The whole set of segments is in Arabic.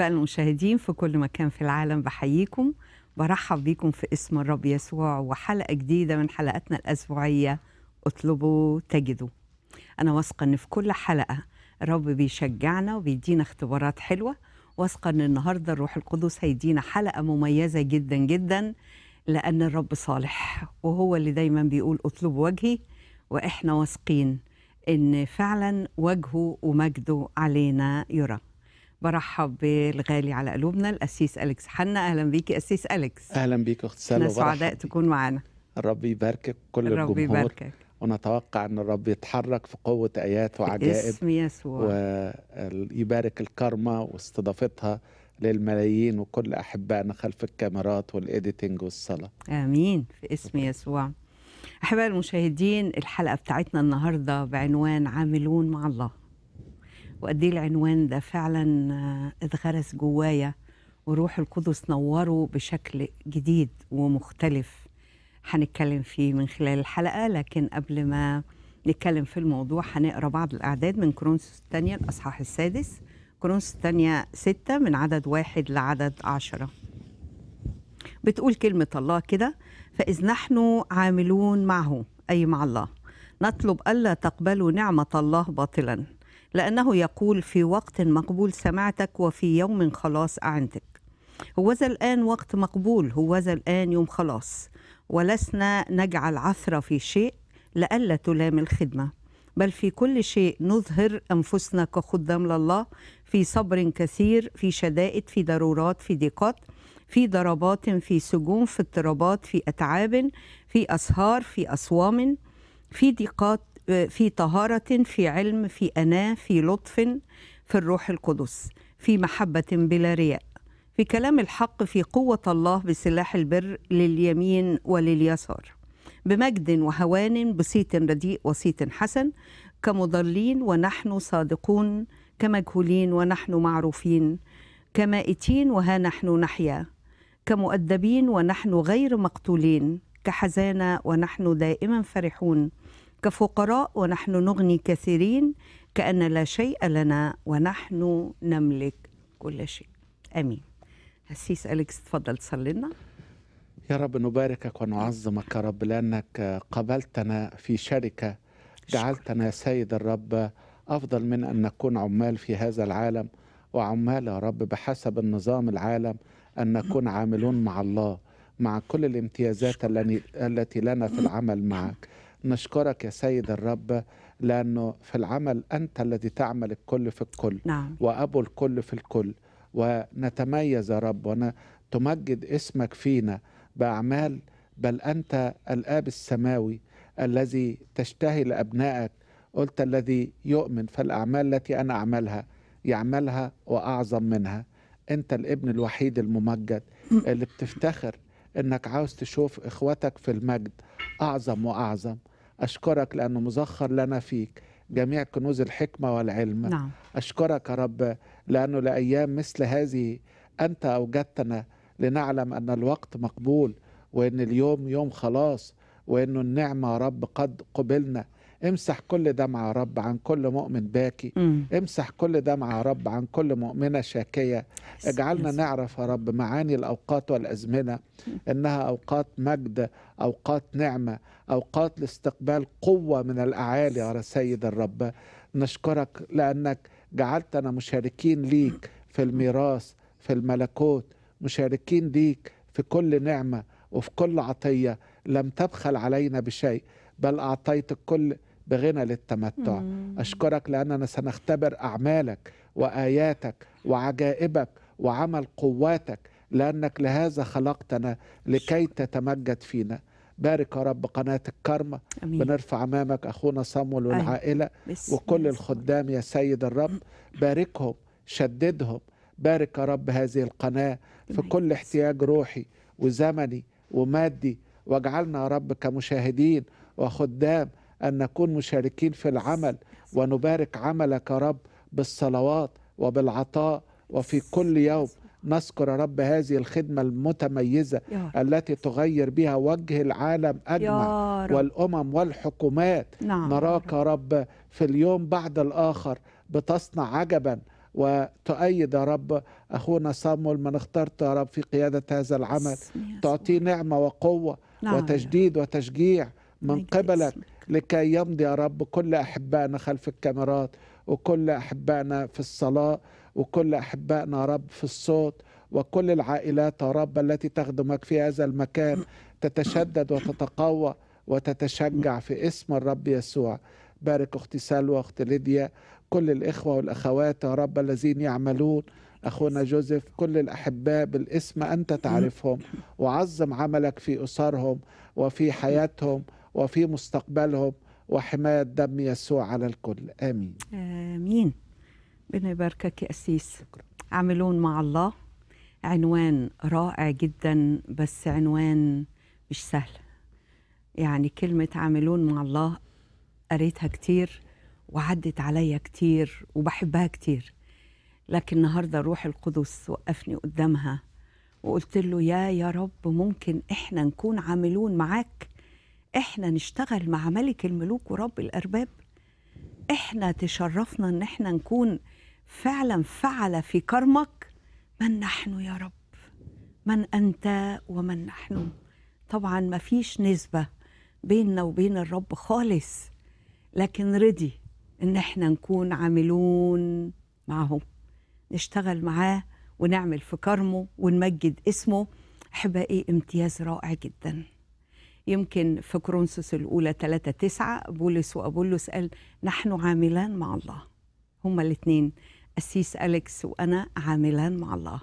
بقى المشاهدين في كل مكان في العالم بحييكم برحب بيكم في اسم الرب يسوع وحلقة جديدة من حلقاتنا الأسبوعية اطلبوا تجدوا أنا واثقة إن في كل حلقة الرب بيشجعنا وبيدينا اختبارات حلوة واثقة إن النهاردة الروح القدس هيدينا حلقة مميزة جدا جدا لأن الرب صالح وهو اللي دايما بيقول اطلب وجهي وإحنا واثقين إن فعلا وجهه ومجده علينا يرى برحب بالغالي على قلوبنا الأسيس أليكس حنا أهلا بيكي أسيس أليكس أهلا بيك أخت سلوى سعداء تكون معانا الرب يباركك كل الرب الجمهور يباركك. ونتوقع ان الرب يتحرك في قوه ايات وعجائب اسم يسوع ويبارك الكرمه واستضافتها للملايين وكل احبائنا خلف الكاميرات والايديتنج والصلاه امين في اسم يسوع احبائي المشاهدين الحلقه بتاعتنا النهارده بعنوان عاملون مع الله وقد ايه العنوان ده فعلا آه، اتغرس جوايا وروح القدس نوره بشكل جديد ومختلف هنتكلم فيه من خلال الحلقه لكن قبل ما نتكلم في الموضوع هنقرا بعض الاعداد من كرونسوس الثانيه الاصحاح السادس كرونسوس الثانيه ستة من عدد واحد لعدد عشرة بتقول كلمه الله كده فاذ نحن عاملون معه اي مع الله نطلب الا تقبلوا نعمه الله باطلا لأنه يقول في وقت مقبول سمعتك وفي يوم خلاص أعنتك هو ذا الآن وقت مقبول هو ذا الآن يوم خلاص ولسنا نجعل عثرة في شيء لئلا تلام الخدمة بل في كل شيء نظهر أنفسنا كخدام لله في صبر كثير في شدائد في ضرورات في ضيقات في ضربات في سجون في اضطرابات في أتعاب في أسهار في أصوام في ضيقات في طهارة في علم في أناة في لطف في الروح القدس في محبة بلا رياء في كلام الحق في قوة الله بسلاح البر لليمين ولليسار بمجد وهوان بصيت رديء وصيت حسن كمضلين ونحن صادقون كمجهولين ونحن معروفين كمائتين وها نحن نحيا كمؤدبين ونحن غير مقتولين كحزانة ونحن دائما فرحون كفقراء ونحن نغني كثيرين كأن لا شيء لنا ونحن نملك كل شيء آمين هسيس أليكس تفضل تصلي لنا يا رب نباركك ونعظمك يا رب لأنك قبلتنا في شركة جعلتنا يا سيد الرب أفضل من أن نكون عمال في هذا العالم وعمال يا رب بحسب النظام العالم أن نكون عاملون مع الله مع كل الامتيازات التي لنا في العمل معك نشكرك يا سيد الرب لأنه في العمل أنت الذي تعمل الكل في الكل نعم. وأبو الكل في الكل ونتميز يا رب تمجد اسمك فينا بأعمال بل أنت الآب السماوي الذي تشتهي لأبنائك قلت الذي يؤمن فالأعمال التي أنا أعملها يعملها وأعظم منها أنت الابن الوحيد الممجد اللي بتفتخر أنك عاوز تشوف إخوتك في المجد أعظم وأعظم أشكرك لأنه مزخر لنا فيك جميع كنوز الحكمة والعلم نعم. أشكرك يا رب لأنه لأيام مثل هذه أنت أوجدتنا لنعلم أن الوقت مقبول وأن اليوم يوم خلاص وأن النعمة يا رب قد قبلنا امسح كل دمعة يا رب عن كل مؤمن باكي مم. امسح كل دمعة يا رب عن كل مؤمنة شاكية اجعلنا نعرف يا رب معاني الأوقات والأزمنة إنها أوقات مجد أوقات نعمة أوقات لاستقبال قوة من الأعالي يا سيد الرب نشكرك لأنك جعلتنا مشاركين ليك في الميراث في الملكوت مشاركين ليك في كل نعمة وفي كل عطية لم تبخل علينا بشيء بل أعطيت الكل بغنى للتمتع أشكرك لأننا سنختبر أعمالك وآياتك وعجائبك وعمل قواتك لأنك لهذا خلقتنا لكي تتمجد فينا بارك يا رب قناة الكرمة أمين. بنرفع أمامك أخونا صمول والعائلة وكل الخدام يا سيد الرب باركهم شددهم بارك يا رب هذه القناة في كل احتياج روحي وزمني ومادي واجعلنا يا رب كمشاهدين وخدام أن نكون مشاركين في العمل ونبارك عملك يا رب بالصلوات وبالعطاء وفي كل يوم نذكر يا رب هذه الخدمة المتميزة التي تغير بها وجه العالم أجمع والأمم والحكومات نعم. نراك يا رب في اليوم بعد الآخر بتصنع عجبا وتؤيد يا رب أخونا صامول من اخترت يا رب في قيادة هذا العمل تعطيه نعمة وقوة نعم. وتجديد وتشجيع من قبلك لكي يمضي يا رب كل أحبائنا خلف الكاميرات وكل أحبائنا في الصلاة وكل أحبائنا يا رب في الصوت وكل العائلات يا رب التي تخدمك في هذا المكان تتشدد وتتقوى وتتشجع في اسم الرب يسوع بارك أختي سلوى اختي ليديا كل الإخوة والأخوات يا رب الذين يعملون أخونا جوزيف كل الأحباء بالاسم أنت تعرفهم وعظم عملك في أسرهم وفي حياتهم وفي مستقبلهم وحماية دم يسوع على الكل آمين آمين بنا يباركك يا أسيس عملون مع الله عنوان رائع جدا بس عنوان مش سهل يعني كلمة عاملون مع الله قريتها كتير وعدت عليا كتير وبحبها كتير لكن النهاردة روح القدس وقفني قدامها وقلت له يا يا رب ممكن احنا نكون عاملون معاك احنا نشتغل مع ملك الملوك ورب الارباب احنا تشرفنا ان احنا نكون فعلا فعل في كرمك من نحن يا رب من انت ومن نحن طبعا ما فيش نسبه بيننا وبين الرب خالص لكن رضي ان احنا نكون عاملون معه نشتغل معاه ونعمل في كرمه ونمجد اسمه احبائي امتياز رائع جدا يمكن في كرونسوس الأولى 3 9 بولس وأبولس قال نحن عاملان مع الله هما الاثنين أسيس أليكس وأنا عاملان مع الله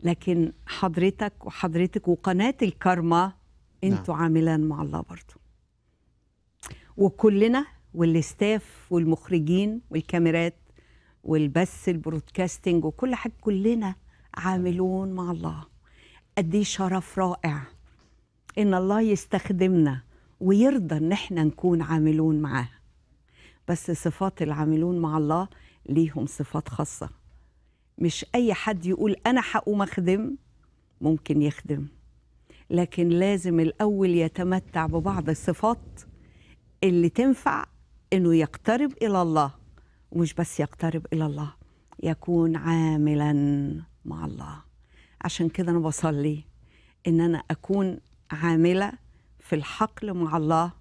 لكن حضرتك وحضرتك وقناة الكارما نعم. انتوا نعم. عاملان مع الله برضو وكلنا والاستاف والمخرجين والكاميرات والبث البرودكاستنج وكل حاجة كلنا عاملون مع الله قد إيه شرف رائع ان الله يستخدمنا ويرضى ان احنا نكون عاملون معاه بس صفات العاملون مع الله ليهم صفات خاصه مش اي حد يقول انا هقوم اخدم ممكن يخدم لكن لازم الاول يتمتع ببعض الصفات اللي تنفع انه يقترب الى الله ومش بس يقترب الى الله يكون عاملا مع الله عشان كده انا بصلي ان انا اكون عاملة في الحقل مع الله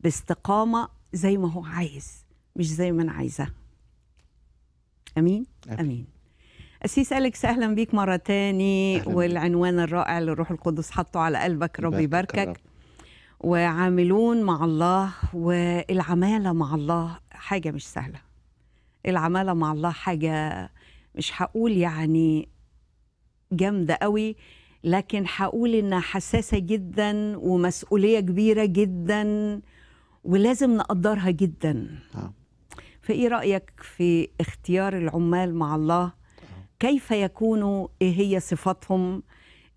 باستقامة زي ما هو عايز مش زي ما أنا عايزاه أمين؟ أمين, أسيس أليكس أهلا بيك مرة تاني والعنوان الرائع اللي الروح القدس حطه على قلبك ربي يباركك وعاملون مع الله والعمالة مع الله حاجة مش سهلة العمالة مع الله حاجة مش هقول يعني جامدة قوي لكن هقول انها حساسه جدا ومسؤوليه كبيره جدا ولازم نقدرها جدا نعم. فايه رايك في اختيار العمال مع الله كيف يكونوا ايه هي صفاتهم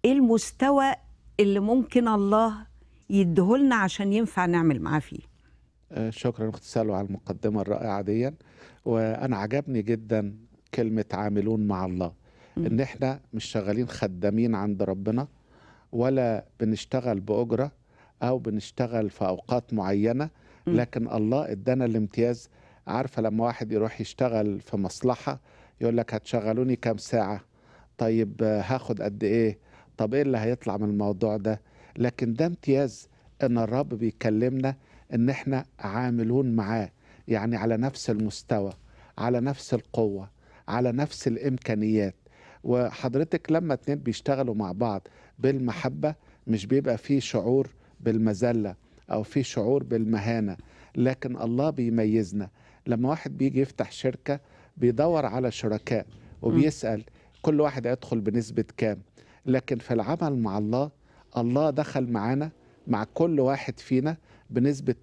ايه المستوى اللي ممكن الله يديهولنا عشان ينفع نعمل معاه فيه آه، شكرا اخت على المقدمه الرائعه دي وانا عجبني جدا كلمه عاملون مع الله ان احنا مش شغالين خدامين عند ربنا ولا بنشتغل باجره او بنشتغل في اوقات معينه لكن الله ادانا الامتياز عارفه لما واحد يروح يشتغل في مصلحه يقول لك هتشغلوني كام ساعه طيب هاخد قد ايه طب ايه اللي هيطلع من الموضوع ده لكن ده امتياز ان الرب بيكلمنا ان احنا عاملون معاه يعني على نفس المستوى على نفس القوه على نفس الامكانيات وحضرتك لما اتنين بيشتغلوا مع بعض بالمحبة مش بيبقى في شعور بالمذلة أو في شعور بالمهانة لكن الله بيميزنا لما واحد بيجي يفتح شركة بيدور على شركاء وبيسأل كل واحد هيدخل بنسبة كام لكن في العمل مع الله الله دخل معانا مع كل واحد فينا بنسبة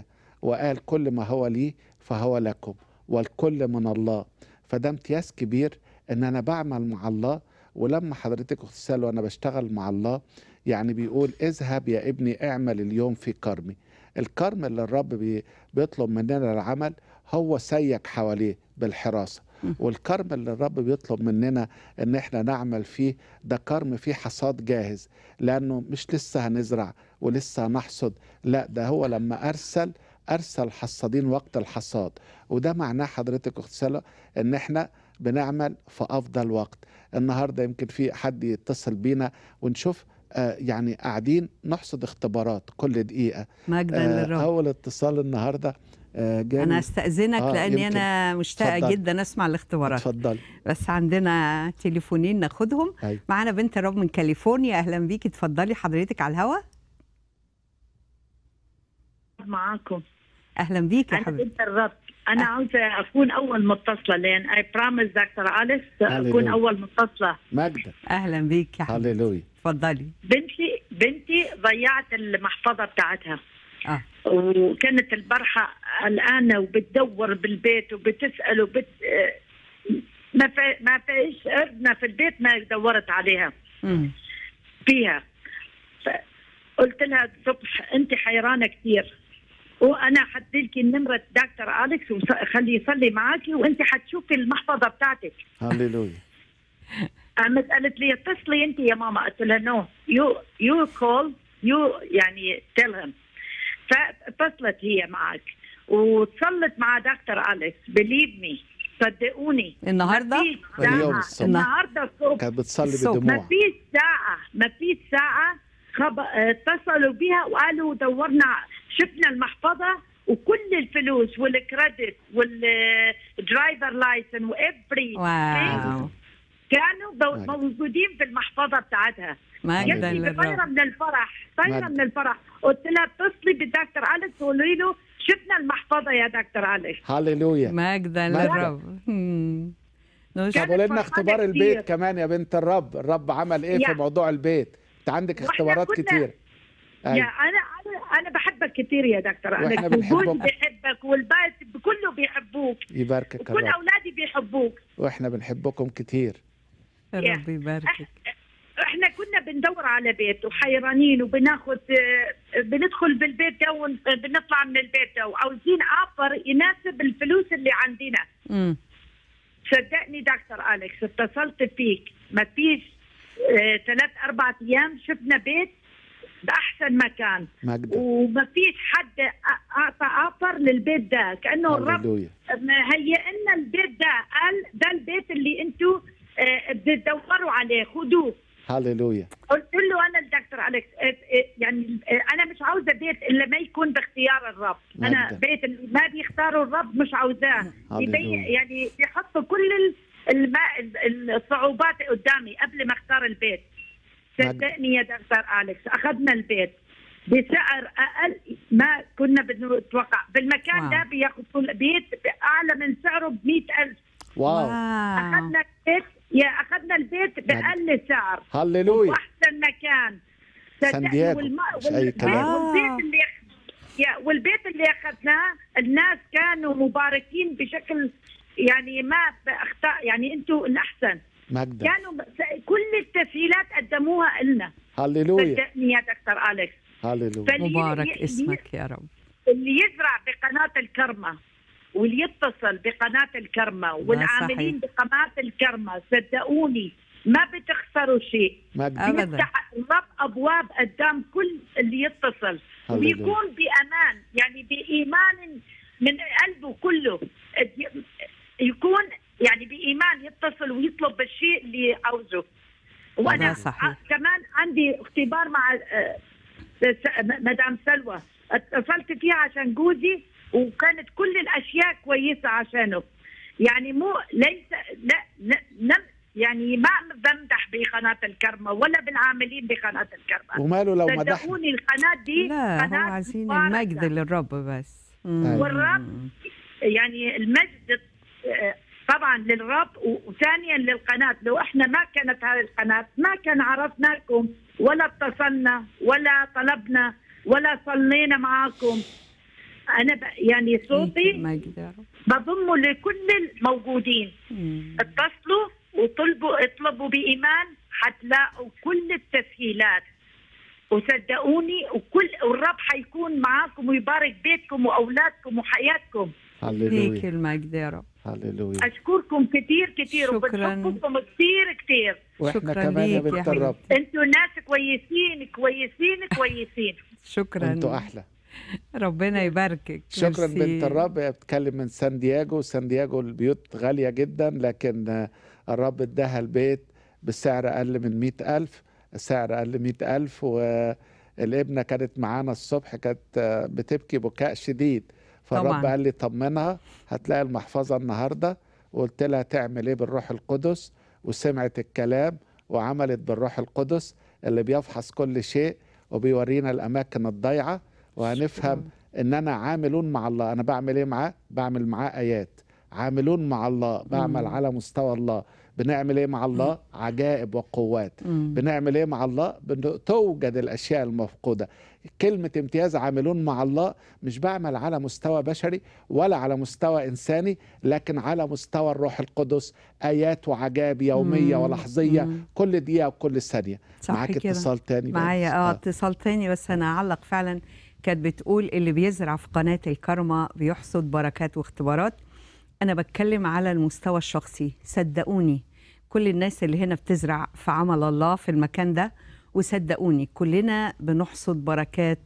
100% وقال كل ما هو لي فهو لكم والكل من الله فده امتياز كبير ان انا بعمل مع الله ولما حضرتك اخت سلوى انا بشتغل مع الله يعني بيقول اذهب يا ابني اعمل اليوم في كرمي الكرم اللي الرب بيطلب مننا العمل هو سيك حواليه بالحراسه والكرم اللي الرب بيطلب مننا ان احنا نعمل فيه ده كرم فيه حصاد جاهز لانه مش لسه هنزرع ولسه هنحصد لا ده هو لما ارسل ارسل حصادين وقت الحصاد وده معناه حضرتك اخت سلا ان احنا بنعمل في افضل وقت النهارده يمكن في حد يتصل بينا ونشوف آه، يعني قاعدين نحصد اختبارات كل دقيقه مجدا آه، للرب اول اتصال النهارده آه، جاني انا استاذنك آه لاني انا مشتاقه فضل. جدا اسمع الاختبارات اتفضل بس عندنا تليفونين ناخدهم معانا بنت الرب من كاليفورنيا اهلا بيكي اتفضلي حضرتك على الهوا معاكم اهلا بيك يا حبيبتي الرب انا عاوزه اكون اول متصله لان اي برامز دكتور اليس اكون اول متصله ماجده اهلا بيك يا حبيبي هللويا تفضلي بنتي بنتي ضيعت المحفظه بتاعتها آه. وكانت البارحه قلقانه وبتدور بالبيت وبتسال وبت ما في ما فيش ابنه في البيت ما دورت عليها م. فيها قلت لها الصبح انت حيرانه كثير وانا حديلك النمره دكتور اليكس وخليه يصلي معك وانت حتشوفي المحفظه بتاعتك هللويا قامت آه، قالت لي اتصلي انت يا ماما قلت لها نو يو يو كول يو يعني تيل هيم فاتصلت هي معك وصلت مع دكتور اليكس بليف مي صدقوني النهارده النهارده الصبح كانت بتصلي بالدموع ما فيش ساعه ما فيش ساعه اتصلوا بيها وقالوا دورنا شفنا المحفظه وكل الفلوس والكريدت والدرايفر لايسن وافري كانوا موجودين في المحفظه بتاعتها جنبي طايره من الفرح طايره من الفرح قلت لها اتصلي بالدكتور اليكس تقولي له شفنا المحفظه يا دكتور اليكس هللويا مجدا للرب طب ولنا اختبار البيت كمان يا بنت الرب الرب عمل ايه يا. في موضوع البيت انت عندك اختبارات كتير يا انا انا بحبك كثير يا دكتور انا الكون بحبك والبيت كله بيحبوك يباركك وكل اولادي بيحبوك واحنا بنحبكم كثير ربي يباركك احنا كنا بندور على بيت وحيرانين وبناخذ آه، بندخل بالبيت ده بنطلع من البيت ده وعاوزين اوفر يناسب الفلوس اللي عندنا امم صدقني دكتور اليكس اتصلت فيك ما فيش آه، ثلاث اربع ايام شفنا بيت باحسن مكان مجدة. وما فيش حد اعطى اوفر للبيت ده كانه الرب هيئ لنا البيت ده قال ده البيت اللي انتم آه، بتدوروا عليه خدوه هللويا قلت له انا الدكتور عليك آه، آه، يعني انا مش عاوزه بيت الا ما يكون باختيار الرب مجدد. انا بيت اللي ما بيختاروا الرب مش عاوزاه يعني بيحطوا كل الصعوبات قدامي قبل ما اختار البيت صدقني يا دكتور اليكس اخذنا البيت بسعر اقل ما كنا بنتوقع بالمكان واو. ده بياخذوا البيت باعلى من سعره ب 100000 واو اخذنا البيت يا اخذنا البيت باقل سعر هللويا واحسن مكان سان كلام والبيت آه. اللي يا والبيت اللي اخذناه الناس كانوا مباركين بشكل يعني ما اخطاء يعني انتم الاحسن مجدة. كانوا كل التسهيلات قدموها لنا هللويا صدقني يا دكتور اليكس هللويا مبارك اسمك يا رب اللي يزرع بقناه الكرمه واللي يتصل بقناه الكرمه والعاملين بقناه الكرمه صدقوني ما بتخسروا شيء ابدا الله ابواب قدام كل اللي يتصل ويكون بامان يعني بايمان من قلبه كله يكون يعني بايمان يتصل ويطلب الشيء اللي عاوزه وانا صحيح. آه، كمان عندي اختبار مع آه، مدام سلوى اتصلت فيها عشان جوزي وكانت كل الاشياء كويسه عشانه يعني مو ليس لا, لا, يعني ما بمدح بقناة الكرمة ولا بالعاملين بقناة الكرمة وماله لو مدحنا القناة دي لا قناة هو عايزين المجد للرب بس والرب يعني المجد آه، طبعا للرب وثانيا للقناه لو احنا ما كانت هذه القناه ما كان عرفناكم ولا اتصلنا ولا طلبنا ولا صلينا معاكم انا ب... يعني صوتي بضمه لكل الموجودين اتصلوا وطلبوا اطلبوا بايمان حتلاقوا كل التسهيلات وصدقوني وكل والرب حيكون معاكم ويبارك بيتكم واولادكم وحياتكم هيك المقدره هللويا اشكركم كثير كثير وبشكركم كثير كثير واحنا كمان بنقرب انتوا ناس كويسين كويسين كويسين شكرا انتوا احلى ربنا يباركك شكرا بنت الرب بتكلم من سان دياجو سان دياجو البيوت غاليه جدا لكن الرب اداها البيت بسعر اقل من مئة الف سعر اقل من الف والابنه كانت معانا الصبح كانت بتبكي بكاء شديد فالرب قال لي طمنها هتلاقي المحفظة النهاردة وقلت لها تعمل ايه بالروح القدس وسمعت الكلام وعملت بالروح القدس اللي بيفحص كل شيء وبيورينا الأماكن الضيعة وهنفهم ان انا عاملون مع الله انا بعمل ايه معاه بعمل معاه ايات عاملون مع الله بعمل مم. على مستوى الله بنعمل ايه مع الله مم. عجائب وقوات مم. بنعمل ايه مع الله توجد الاشياء المفقوده كلمة امتياز عاملون مع الله مش بعمل على مستوى بشري ولا على مستوى إنساني لكن على مستوى الروح القدس آيات وعجائب يومية مم. ولحظية مم. كل دقيقة وكل ثانية معاك اتصال تاني معايا آه،, اه اتصال تاني بس أنا أعلق فعلا كانت بتقول اللي بيزرع في قناة الكرمة بيحصد بركات واختبارات أنا بتكلم على المستوى الشخصي صدقوني كل الناس اللي هنا بتزرع في عمل الله في المكان ده وصدقوني كلنا بنحصد بركات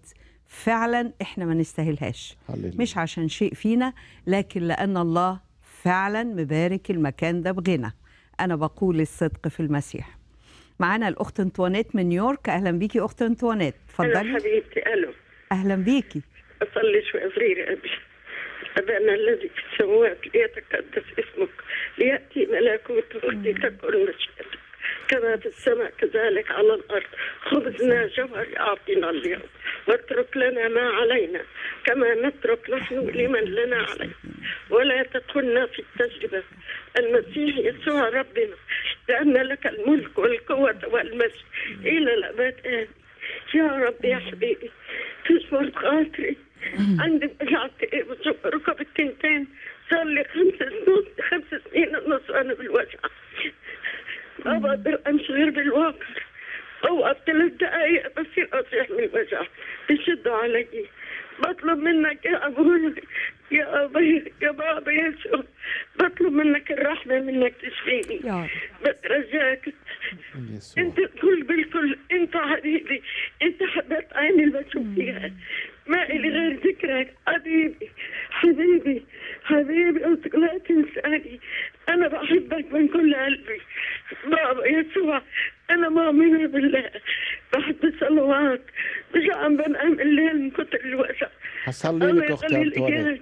فعلا احنا ما نستاهلهاش مش عشان شيء فينا لكن لان الله فعلا مبارك المكان ده بغنى انا بقول الصدق في المسيح معانا الاخت انطوانيت من نيويورك اهلا بيكي اخت انطوانيت اتفضلي اهلا حبيبتي الو اهلا بيكي اصلي شويه صغيره ابي أبانا الذي في السماوات ليتقدس اسمك ليأتي ملكوتك ولتكن مشيئتك كما في السماء كذلك على الأرض خبزنا جوهر أعطينا اليوم واترك لنا ما علينا كما نترك نحن لمن لنا عليه ولا تدخلنا في التجربة المسيح يسوع ربنا لأن لك الملك والقوة والمجد إلى الأبد يا رب يا حبيبي تشمر خاطري عندي وجع إيه؟ ركب التنتين صار لي خمس سنين خمس سنين ونص أنا بالوجع ما بقدر امشي غير بالواقع اوقف ثلاث دقائق بصير اطيح من الوجع بشدوا علي بطلب منك يا ابوي يا أبي يا بابا يا شو بطلب منك الرحمة منك تشفيني يا بترجاك انت كل بالكل انت حبيبي انت حبيت عيني اللي بشوف فيها ما إلي غير ذكرك حبيبي حبيبي حبيبي أنت لا تنساني أنا بحبك من كل قلبي بابا يسوع أنا مؤمنة بالله بحب الصلوات مش عم بنام الليل من كتر الوسع هصلي لك أختي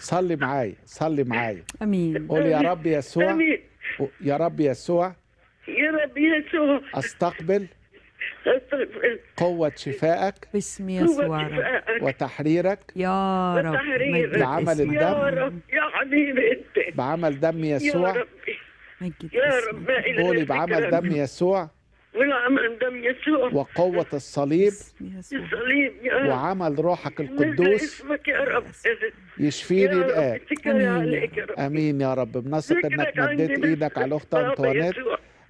صلي معايا صلي معايا امين قول يا رب يسوع امين يا رب يسوع يا رب يسوع استقبل استقبل قوة شفائك باسم يسوع وتحريرك يا رب بعمل الدم يا رب يا حبيبي انت بعمل دم يسوع يا رب يا رب قولي بعمل دم يسوع والعمل دم يسوع وقوة الصليب الصليب يا رب وعمل روحك القدوس اسمك يا رب يشفيني الآن أمين يا رب بنثق إنك مديت إيدك على أخت أنطوانيت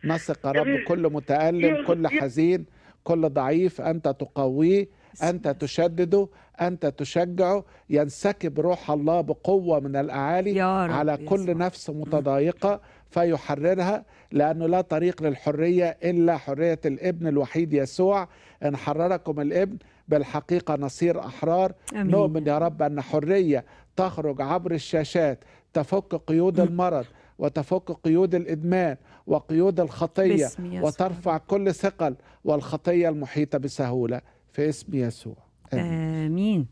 نثق يا رب كل متألم كل حزين كل ضعيف أنت تقويه أنت تشدده أنت تشجعه ينسكب روح الله بقوة من الأعالي على كل يسمع. نفس متضايقة فيحررها لأنه لا طريق للحرية إلا حرية الابن الوحيد يسوع إن حرركم الابن بالحقيقة نصير أحرار أمين. نؤمن يا رب أن حرية تخرج عبر الشاشات تفك قيود المرض وتفك قيود الإدمان وقيود الخطية وترفع كل ثقل والخطية المحيطة بسهولة في اسم يسوع آمين. آمين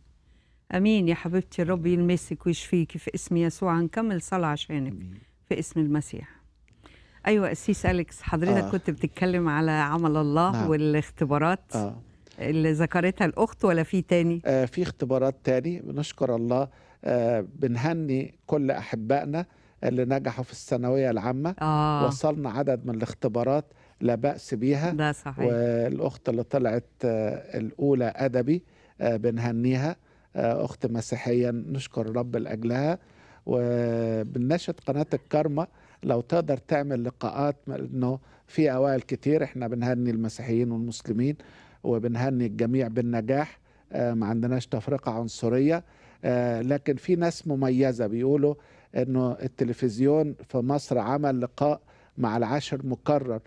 آمين يا حبيبتي الرب يلمسك ويشفيكي في اسم يسوع هنكمل صلاة عشانك آمين. في اسم المسيح أيوة أسيس أليكس حضرتك آه. كنت بتتكلم على عمل الله نعم. والاختبارات آه. اللي ذكرتها الأخت ولا في تاني؟ آه في اختبارات تاني بنشكر الله آه بنهني كل أحبائنا اللي نجحوا في الثانوية العامة آه. وصلنا عدد من الاختبارات لا بأس بيها ده صحيح والأخت اللي طلعت آه، الأولى أدبي آه، بنهنيها آه، أخت مسيحية نشكر رب لأجلها وبنناشد قناة الكرمة لو تقدر تعمل لقاءات انه في اوائل كتير احنا بنهني المسيحيين والمسلمين وبنهني الجميع بالنجاح ما عندناش تفرقه عنصريه لكن في ناس مميزه بيقولوا انه التلفزيون في مصر عمل لقاء مع العاشر مكرر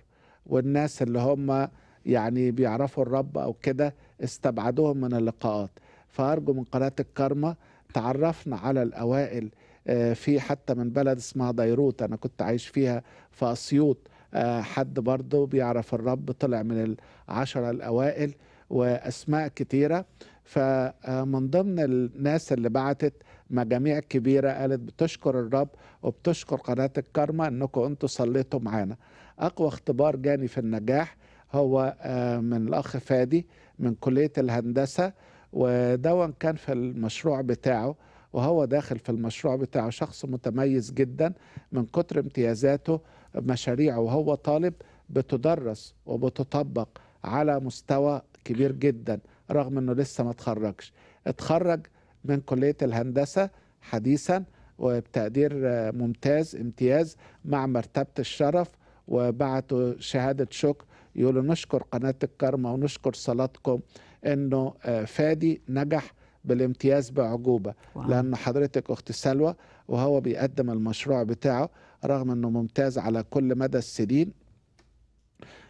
والناس اللي هم يعني بيعرفوا الرب او كده استبعدوهم من اللقاءات فارجو من قناه الكارما تعرفنا على الاوائل آه، في حتى من بلد اسمها ديروت انا كنت عايش فيها في اسيوط آه، حد برضه بيعرف الرب طلع من العشرة الاوائل واسماء كتيره فمن آه، ضمن الناس اللي بعتت مجاميع كبيرة قالت بتشكر الرب وبتشكر قناة الكارما انكم انتوا صليتوا معانا أقوى اختبار جاني في النجاح هو آه، من الأخ فادي من كلية الهندسة ودوا كان في المشروع بتاعه وهو داخل في المشروع بتاعه شخص متميز جدا من كتر امتيازاته مشاريعه وهو طالب بتدرس وبتطبق على مستوى كبير جدا رغم انه لسه ما اتخرجش اتخرج من كلية الهندسة حديثا وبتقدير آه، ممتاز امتياز مع مرتبة الشرف وبعتوا شهادة شكر يقولوا نشكر قناة الكرمة ونشكر صلاتكم انه آه، فادي نجح بالامتياز بعجوبة واو. لأن حضرتك أخت سلوى وهو بيقدم المشروع بتاعه رغم أنه ممتاز على كل مدى السنين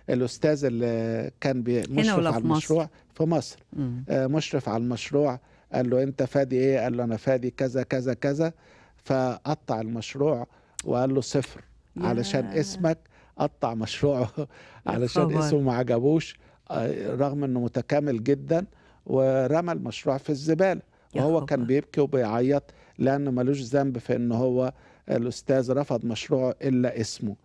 الأستاذ اللي كان مشرف على المشروع مصر. في مصر مم. آه، مشرف على المشروع قال له أنت فادي إيه قال له أنا فادي كذا كذا كذا فقطع المشروع وقال له صفر علشان اسمك قطع مشروعه علشان اسمه ما عجبوش آه، رغم انه متكامل جدا ورمى المشروع في الزباله وهو كان بيبكي وبيعيط لانه ملوش ذنب في ان هو الاستاذ رفض مشروعه الا اسمه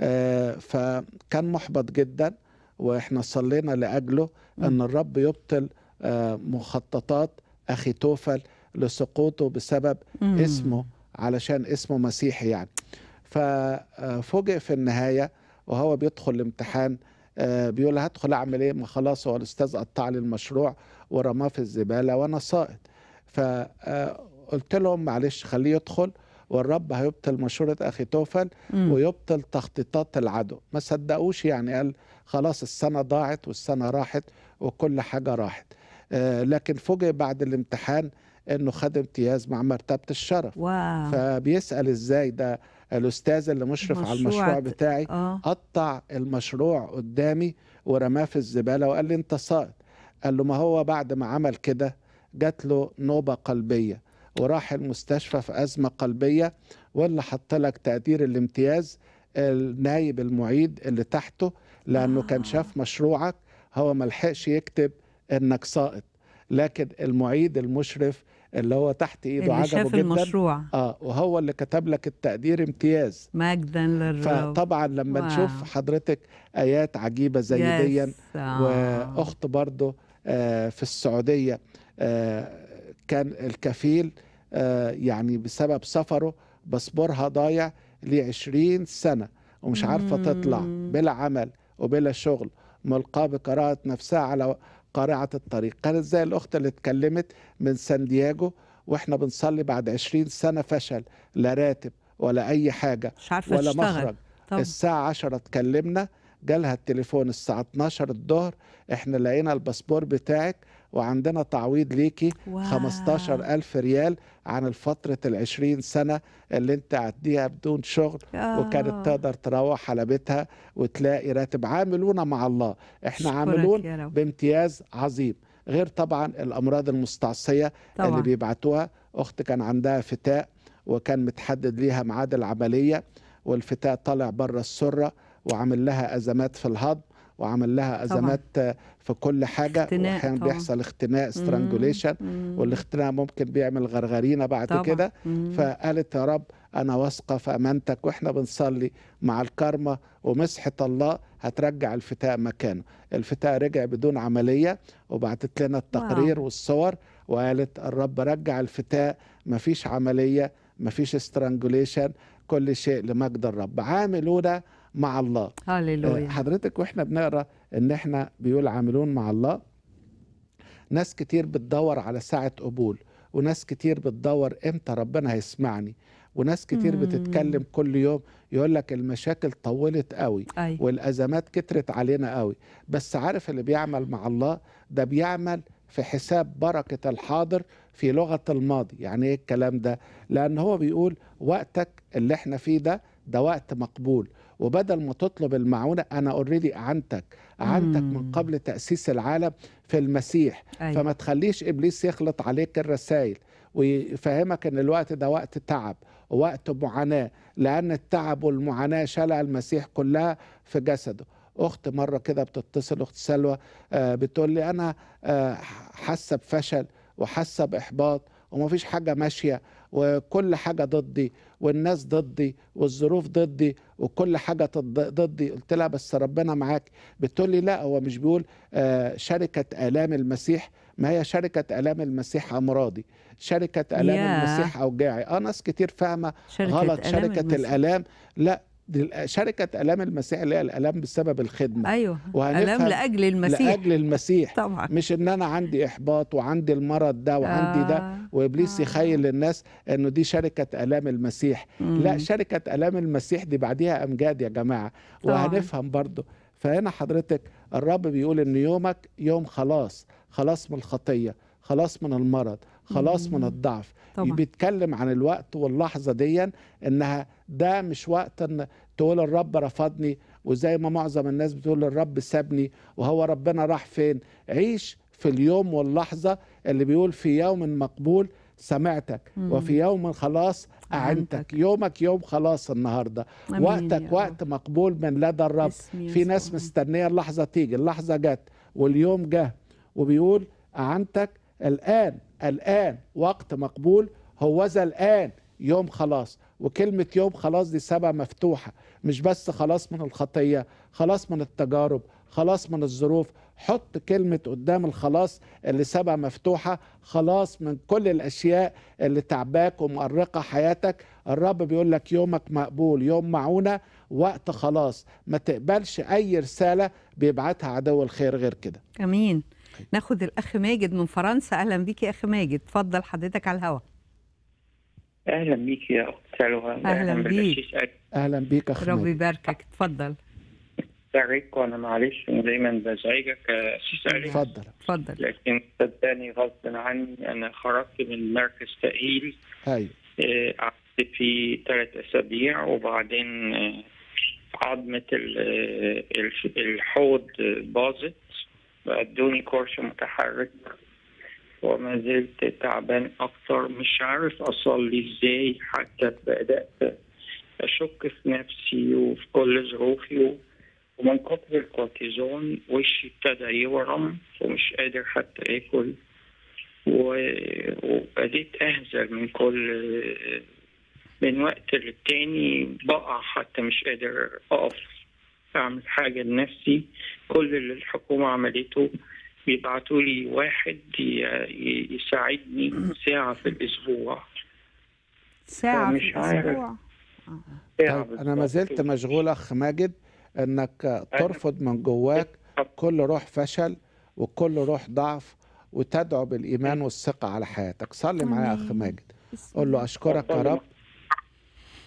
آه، فكان محبط جدا واحنا صلينا لاجله ان الرب يبطل آه، مخططات اخي توفل لسقوطه بسبب اسمه علشان اسمه مسيحي يعني ففوجئ في النهايه وهو بيدخل الامتحان آه، بيقول هدخل اعمل ايه ما خلاص هو الاستاذ قطع لي المشروع ورماه في الزباله وانا صائد فقلت آه، لهم معلش خليه يدخل والرب هيبطل مشورة أخي توفل ويبطل تخطيطات العدو ما صدقوش يعني قال خلاص السنة ضاعت والسنة راحت وكل حاجة راحت آه، لكن فوجئ بعد الامتحان أنه خد امتياز مع مرتبة الشرف واو. فبيسأل إزاي ده الاستاذ اللي مشرف على المشروع بتاعي آه. قطع المشروع قدامي ورماه في الزباله وقال لي انت صائد قال له ما هو بعد ما عمل كده جات له نوبه قلبيه وراح المستشفى في ازمه قلبيه واللي حط لك تقدير الامتياز النايب المعيد اللي تحته لانه آه. كان شاف مشروعك هو ملحقش يكتب انك صائد لكن المعيد المشرف اللي هو تحت ايده اللي عجبه شاف جدا المشروع. اه وهو اللي كتب لك التقدير امتياز مجدا للرب فطبعا لما واو. نشوف حضرتك ايات عجيبه زي دي آه. واخت برضه آه في السعوديه آه كان الكفيل آه يعني بسبب سفره باسبورها ضايع ل 20 سنه ومش عارفه تطلع بلا عمل وبلا شغل ملقاه بقراءه نفسها على قارعة الطريق كانت زي الأخت اللي اتكلمت من سان دياجو وإحنا بنصلي بعد عشرين سنة فشل لا راتب ولا أي حاجة مش عارفة ولا تشتغل. مخرج طب. الساعة عشرة اتكلمنا جالها التليفون الساعة 12 الظهر احنا لقينا الباسبور بتاعك وعندنا تعويض ليكي واو. 15 ألف ريال عن الفترة العشرين سنة اللي انت عديها بدون شغل آه. وكانت تقدر تروح على بيتها وتلاقي راتب عاملونا مع الله احنا عاملون بامتياز عظيم غير طبعا الأمراض المستعصية طبعا. اللي بيبعتوها أخت كان عندها فتاء وكان متحدد ليها ميعاد العملية والفتاء طلع بره السرة وعمل لها أزمات في الهضم وعمل لها ازمات طبعا. في كل حاجه واحيانا بيحصل اختناق استرانجوليشن والاختناق ممكن بيعمل غرغرينه بعد طبعا. كده فقالت يا رب انا واثقه في امانتك واحنا بنصلي مع الكرمه ومسحه الله هترجع الفتاء مكانه الفتاء رجع بدون عمليه وبعتت لنا التقرير واو. والصور وقالت الرب رجع الفتاء مفيش عمليه مفيش استرانجوليشن كل شيء لمجد الرب عاملونا مع الله هللويا آه، حضرتك واحنا بنقرا ان احنا بيقول عاملون مع الله ناس كتير بتدور على ساعة قبول وناس كتير بتدور امتى ربنا هيسمعني وناس كتير بتتكلم كل يوم يقول لك المشاكل طولت قوي أي. والازمات كترت علينا قوي بس عارف اللي بيعمل مع الله ده بيعمل في حساب بركة الحاضر في لغة الماضي يعني ايه الكلام ده لان هو بيقول وقتك اللي احنا فيه ده ده وقت مقبول وبدل ما تطلب المعونة أنا أوريدي أعنتك أعنتك من قبل تأسيس العالم في المسيح أيوة. فما تخليش إبليس يخلط عليك الرسائل ويفهمك أن الوقت ده وقت تعب وقت معاناة لأن التعب والمعاناة شلع المسيح كلها في جسده اخت مره كده بتتصل اخت سلوى آه، بتقول لي انا آه، حاسه بفشل وحاسه باحباط ومفيش حاجه ماشيه وكل حاجه ضدي والناس ضدي والظروف ضدي وكل حاجة ضدي قلت لها بس ربنا معاك بتقول لي لا هو مش بيقول آه، شركة آلام المسيح ما هي شركة آلام المسيح أمراضي شركة آلام yeah. المسيح أوجاعي آه ناس كتير فاهمة غلط شركة الآلام لا شركه الام المسيح اللي هي الالام بسبب الخدمه ايوه الام لاجل المسيح لاجل المسيح طبعا مش ان انا عندي احباط وعندي المرض ده وعندي آه. ده وابليس آه. يخيل للناس انه دي شركه الام المسيح مم. لا شركه الام المسيح دي بعديها امجاد يا جماعه طبعا. وهنفهم برضه فهنا حضرتك الرب بيقول ان يومك يوم خلاص خلاص من الخطيه خلاص من المرض خلاص مم. من الضعف طبعا. بيتكلم عن الوقت واللحظه ديا انها ده مش وقت ان تقول الرب رفضني وزي ما معظم الناس بتقول الرب سابني وهو ربنا راح فين عيش في اليوم واللحظة اللي بيقول في يوم مقبول سمعتك مم. وفي يوم خلاص أعنتك يومك يوم خلاص النهاردة وقتك وقت مقبول من لدى الرب في ناس مستنية اللحظة تيجي اللحظة جت واليوم جه وبيقول أعنتك الآن الآن وقت مقبول هو ذا الآن يوم خلاص وكلمة يوم خلاص دي سبع مفتوحة مش بس خلاص من الخطية خلاص من التجارب خلاص من الظروف حط كلمة قدام الخلاص اللي سبع مفتوحة خلاص من كل الأشياء اللي تعباك ومؤرقة حياتك الرب بيقول لك يومك مقبول يوم معونة وقت خلاص ما تقبلش أي رسالة بيبعتها عدو الخير غير كده أمين ناخد الأخ ماجد من فرنسا أهلا بيك يا أخ ماجد تفضل حضرتك على الهواء اهلا بيك يا اخت سلوى اهلا بيك اهلا بيك اخت ربي يباركك تفضل ساعدك وانا معلش دايما بزعجك استاذ آه، اتفضل اتفضل لكن صدقني غصب عني انا خرجت من مركز تاهيل ايوه آه، قعدت في ثلاث اسابيع وبعدين عظمه آه، الحوض باظت ادوني كورس متحرك وما زلت تعبان أكتر مش عارف أصلي إزاي حتى بدأت أشك في نفسي وفي كل ظروفي ومن كتر الكورتيزون وشي ابتدى يورم ومش قادر حتى آكل وبديت أهزل من كل من وقت للتاني بقع حتى مش قادر أقف أعمل حاجة لنفسي كل اللي الحكومة عملته بيبعتوا لي واحد يساعدني ساعة في الأسبوع ساعة في الأسبوع ساعة طيب أنا ما زلت مشغول أخ ماجد أنك ترفض من جواك كل روح فشل وكل روح ضعف وتدعو بالإيمان والثقة على حياتك صلي معايا أخ ماجد قول له أشكرك يا رب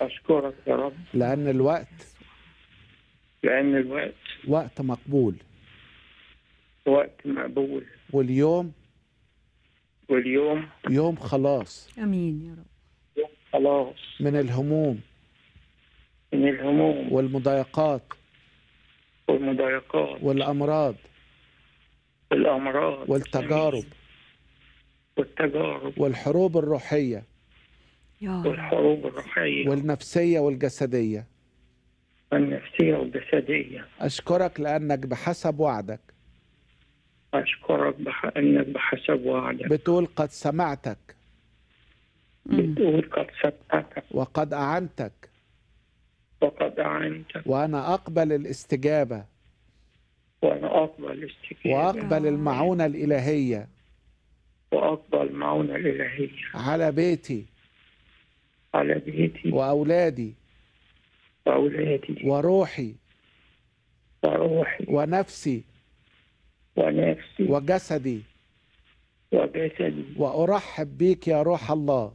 أشكرك يا رب لأن الوقت لأن الوقت وقت مقبول وقت مقبول واليوم واليوم يوم خلاص امين يا رب يوم خلاص من الهموم من الهموم والمضايقات والمضايقات والامراض الامراض والتجارب والتجارب والحروب الروحيه والحروب الروحيه والنفسيه والجسديه النفسيه والجسديه اشكرك لانك بحسب وعدك أشكرك بح... أنك بحسب وعدك بتقول قد سمعتك بتقول قد سمعتك وقد أعنتك وقد أعنتك وأنا أقبل الاستجابة وأنا أقبل الاستجابة وأقبل المعونة الإلهية وأقبل المعونة الإلهية على بيتي على بيتي وأولادي وأولادي وروحي وروحي ونفسي ونفسي يعني وجسدي وجسدي وأرحب بيك يا روح الله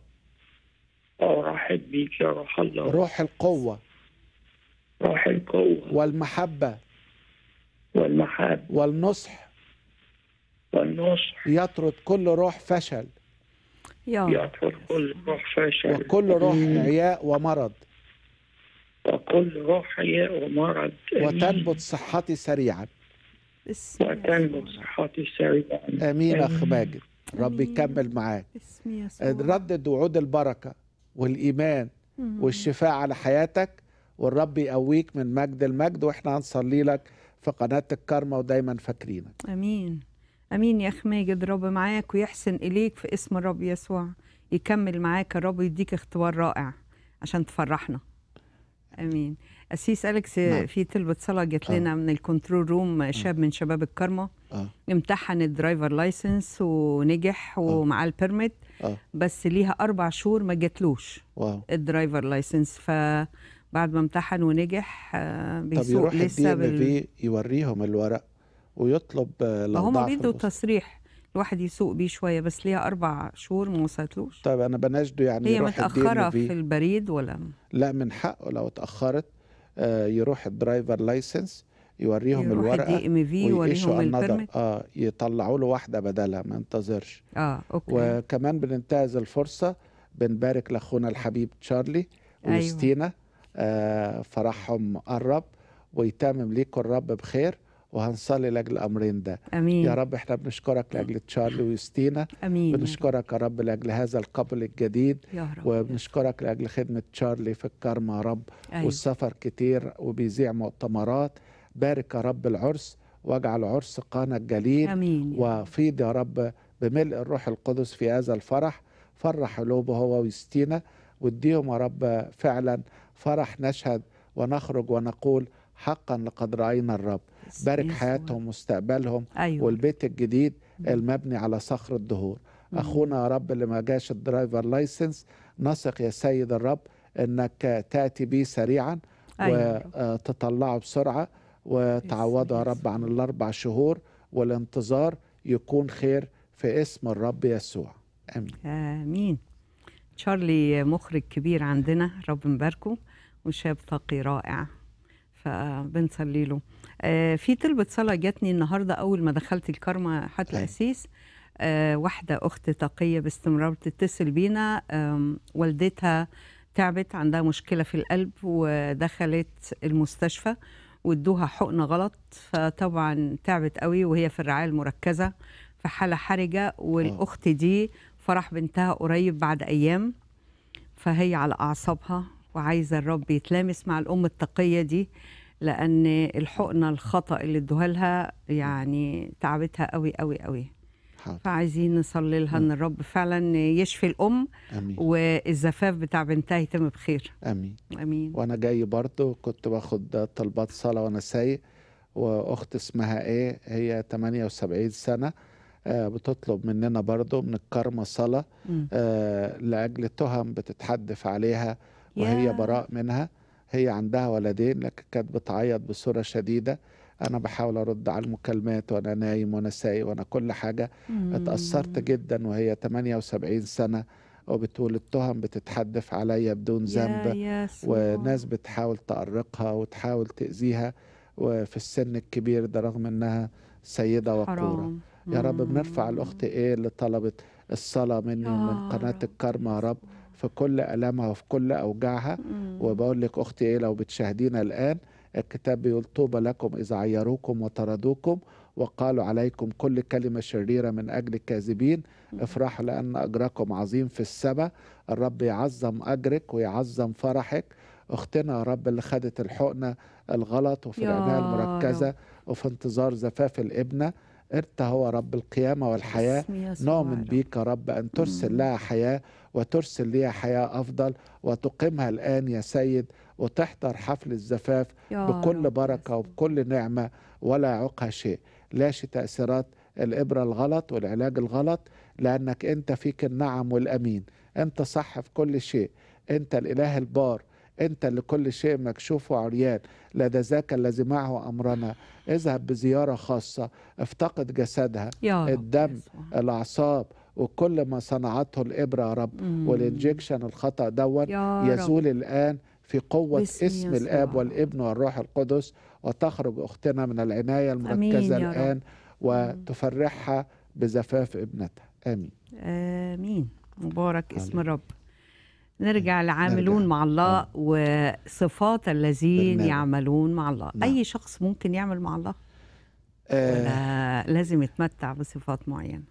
أرحب بيك يا روح الله روح القوة روح القوة والمحبة والمحبة والنصح والنصح يطرد كل روح فشل يطرد كل روح فشل وكل روح عياء ومرض وكل روح عياء ومرض وتنبت صحتي سريعا باسم صحتي السعيدة امين اخ ماجد رب يكمل معاك آه، ردد وعود البركه والايمان والشفاء على حياتك والرب يقويك من مجد المجد واحنا هنصلي لك في قناه الكرمه ودايما فاكرينك امين امين يا اخ ماجد رب معاك ويحسن اليك في اسم الرب يسوع يكمل معاك الرب يديك اختبار رائع عشان تفرحنا امين أسيس أليكس نعم. في طلبة صلاة جات آه. لنا آه. من الكنترول روم آه. شاب من شباب الكرمة آه. امتحن الدرايفر لايسنس ونجح آه. ومعاه البيرميت آه. بس ليها أربع شهور ما جاتلوش الدرايفر لايسنس ف بعد ما امتحن ونجح بيسوق طب يروح لسه بال... يوريهم الورق ويطلب لو هم بيدوا تصريح الواحد يسوق بيه شويه بس ليها اربع شهور ما وصلتلوش طيب انا بناشده يعني هي متاخره في البريد ولا لا من حقه لو اتاخرت آه، يروح الدرايفر لايسنس يوريهم الورقه دي ام في ويوريهم البرمت اه يطلعوا له واحده بدلها ما ينتظرش اه اوكي وكمان بننتهز الفرصه بنبارك لاخونا الحبيب تشارلي وستينا أيوة. آه فرحهم قرب ويتمم ليكم الرب بخير وهنصلي لاجل الامرين ده امين يا رب احنا بنشكرك لاجل تشارلي ويستينا امين بنشكرك يا رب لاجل هذا القبل الجديد يا رب وبنشكرك لاجل خدمه تشارلي في الكارما يا رب أيوه. والسفر كتير وبيذيع مؤتمرات بارك يا رب العرس واجعل عرس قانا الجليل امين وفيض يا رب بملء الروح القدس في هذا الفرح فرح قلوبه هو ويستينا واديهم يا رب فعلا فرح نشهد ونخرج ونقول حقا لقد راينا الرب بارك حياتهم ومستقبلهم أيوة. والبيت الجديد المبني على صخر الدهور اخونا يا رب اللي ما جاش الدرايفر لايسنس نثق يا سيد الرب انك تاتي بيه سريعا أيوة. وتطلعه بسرعه وتعوضه يا رب عن الاربع شهور والانتظار يكون خير في اسم الرب يسوع امين امين تشارلي مخرج كبير عندنا رب مباركه وشاب فقي رائع فبنصلي له آه في طلبة صلاة جاتني النهاردة أول ما دخلت الكرمة حتى الأسيس آه واحدة أخت تقية باستمرار تتصل بينا آه والدتها تعبت عندها مشكلة في القلب ودخلت المستشفى وادوها حقنه غلط فطبعا تعبت قوي وهي في الرعاية المركزة في حالة حرجة آه. والأخت دي فرح بنتها قريب بعد أيام فهي على أعصابها وعايزه الرب يتلامس مع الام التقيه دي لان الحقنه الخطا اللي ادوها لها يعني تعبتها قوي قوي قوي حاضر. فعايزين نصلي لها ان الرب فعلا يشفي الام امين والزفاف بتاع بنتها يتم بخير امين امين وانا جاي برضه كنت باخد طلبات صلاه وانا سايق واخت اسمها ايه هي 78 سنه آه، بتطلب مننا برضه من الكرمه صلاه آه، لاجل تهم بتتحدف عليها وهي براء منها هي عندها ولدين لكن كانت بتعيط بصورة شديدة أنا بحاول أرد على المكالمات وأنا نايم وأنا سايق وأنا كل حاجة اتأثرت جدا وهي 78 سنة وبتقول التهم بتتحدف عليا بدون ذنب وناس بتحاول تأرقها وتحاول تأذيها وفي السن الكبير ده رغم انها سيده وقوره يا رب بنرفع الاخت ايه اللي طلبت الصلاه مني ومن آه. قناه الكرمة يا رب في كل ألامها وفي كل أوجاعها وبقول لك أختي إيه لو بتشاهدينا الآن الكتاب بيقول طوبى لكم إذا عيروكم وطردوكم وقالوا عليكم كل كلمة شريرة من أجل الكاذبين افرحوا لأن أجركم عظيم في السبا الرب يعظم أجرك ويعظم فرحك أختنا يا رب اللي خدت الحقنة الغلط وفي العناية المركزة وفي انتظار زفاف الابنة انت هو رب القيامه والحياه نؤمن بيك يا رب ان ترسل لها حياه وترسل ليها حياة أفضل وتقيمها الآن يا سيد وتحضر حفل الزفاف بكل بركة وبكل نعمة ولا عقها شيء لاشي تأثيرات الإبرة الغلط والعلاج الغلط لأنك أنت فيك النعم والأمين أنت صح في كل شيء أنت الإله البار أنت اللي كل شيء مكشوف وعريان لدى ذاك الذي معه أمرنا اذهب بزيارة خاصة افتقد جسدها الدم الأعصاب وكل ما صنعته الإبرة يا رب والإنجكشن الخطأ دون يزول رب. الآن في قوة اسم الآب والابن والروح القدس وتخرج أختنا من العناية المركزة الآن وتفرحها بزفاف ابنتها آمين آمين مبارك آمين. اسم الرب نرجع لعاملون نرجع. مع الله آه. وصفات الذين بالنسبة. يعملون مع الله نعم. أي شخص ممكن يعمل مع الله آه. ولا لازم يتمتع بصفات معينة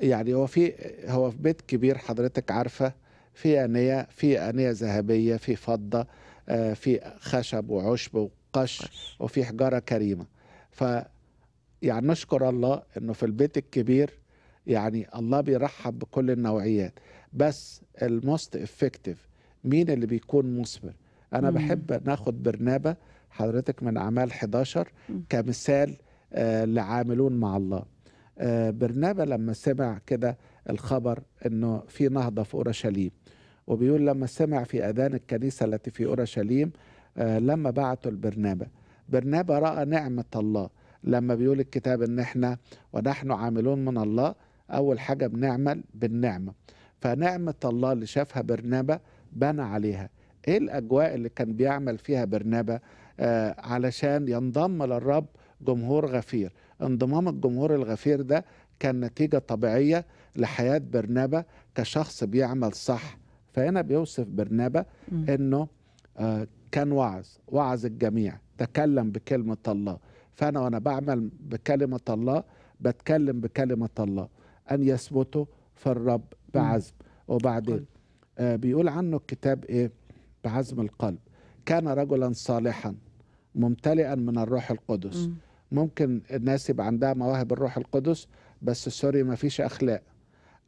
يعني هو في هو في بيت كبير حضرتك عارفه في انيه في انيه ذهبيه في فضه آه، في خشب وعشب وقش وفي حجاره كريمه ف يعني نشكر الله انه في البيت الكبير يعني الله بيرحب بكل النوعيات بس الموست افكتيف مين اللي بيكون مثمر انا مم. بحب ناخد برنابه حضرتك من اعمال 11 مم. كمثال آه لعاملون مع الله برنابا لما سمع كده الخبر انه في نهضه في اورشليم وبيقول لما سمع في اذان الكنيسه التي في اورشليم آه، لما بعتوا لبرنابا برنابا راى نعمه الله لما بيقول الكتاب ان احنا ونحن عاملون من الله اول حاجه بنعمل بالنعمه فنعمه الله اللي شافها برنابا بنى عليها ايه الاجواء اللي كان بيعمل فيها برنابا آه، علشان ينضم للرب جمهور غفير انضمام الجمهور الغفير ده كان نتيجة طبيعية لحياة برنابة كشخص بيعمل صح فهنا بيوصف برنابة أنه آه، كان وعظ وعظ الجميع تكلم بكلمة الله فأنا وأنا بعمل بكلمة الله بتكلم بكلمة الله أن يثبتوا في الرب بعزم وبعدين آه، بيقول عنه الكتاب إيه بعزم القلب كان رجلا صالحا ممتلئا من الروح القدس م. ممكن الناس يبقى عندها مواهب الروح القدس بس سوري ما فيش اخلاق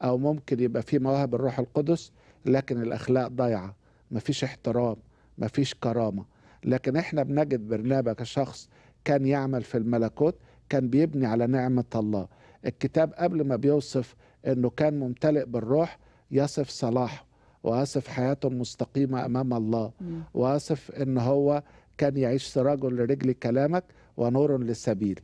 او ممكن يبقى في مواهب الروح القدس لكن الاخلاق ضايعه ما فيش احترام ما فيش كرامه لكن احنا بنجد برنابا كشخص كان يعمل في الملكوت كان بيبني على نعمه الله الكتاب قبل ما بيوصف انه كان ممتلئ بالروح يصف صلاحه ويصف حياته المستقيمه امام الله ويصف ان هو كان يعيش سراج لرجل كلامك ونور للسبيل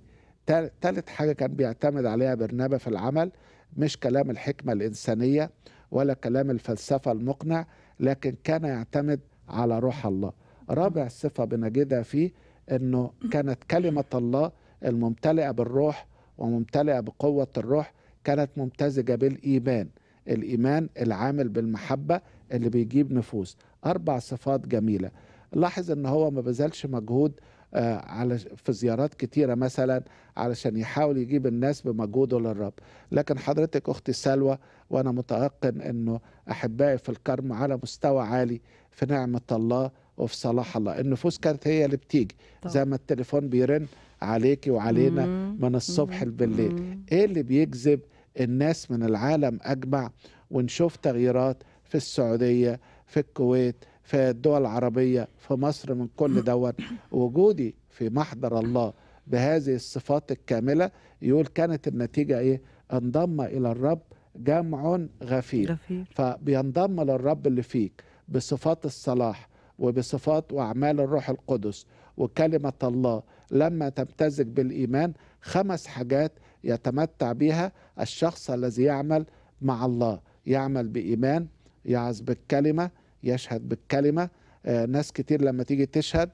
ثالث حاجة كان بيعتمد عليها برنابة في العمل مش كلام الحكمة الإنسانية ولا كلام الفلسفة المقنع لكن كان يعتمد على روح الله رابع صفة بنجدها فيه أنه كانت كلمة الله الممتلئة بالروح وممتلئة بقوة الروح كانت ممتزجة بالإيمان الإيمان العامل بالمحبة اللي بيجيب نفوس أربع صفات جميلة لاحظ أن هو ما بذلش مجهود آه، على في زيارات كتيرة مثلا علشان يحاول يجيب الناس بمجهوده للرب لكن حضرتك أختي سلوى وأنا متيقن أنه أحبائي في الكرم على مستوى عالي في نعمة الله وفي صلاح الله النفوس كانت هي اللي بتيجي طبعا. زي ما التليفون بيرن عليكي وعلينا مم. من الصبح بالليل ايه اللي بيجذب الناس من العالم اجمع ونشوف تغييرات في السعوديه في الكويت في الدول العربية في مصر من كل دوت وجودي في محضر الله بهذه الصفات الكاملة يقول كانت النتيجة إيه انضم إلى الرب جمع غفير, غفير. فبينضم للرب اللي فيك بصفات الصلاح وبصفات وأعمال الروح القدس وكلمة الله لما تمتزج بالإيمان خمس حاجات يتمتع بها الشخص الذي يعمل مع الله يعمل بإيمان يعز بالكلمة يشهد بالكلمه آه، ناس كتير لما تيجي تشهد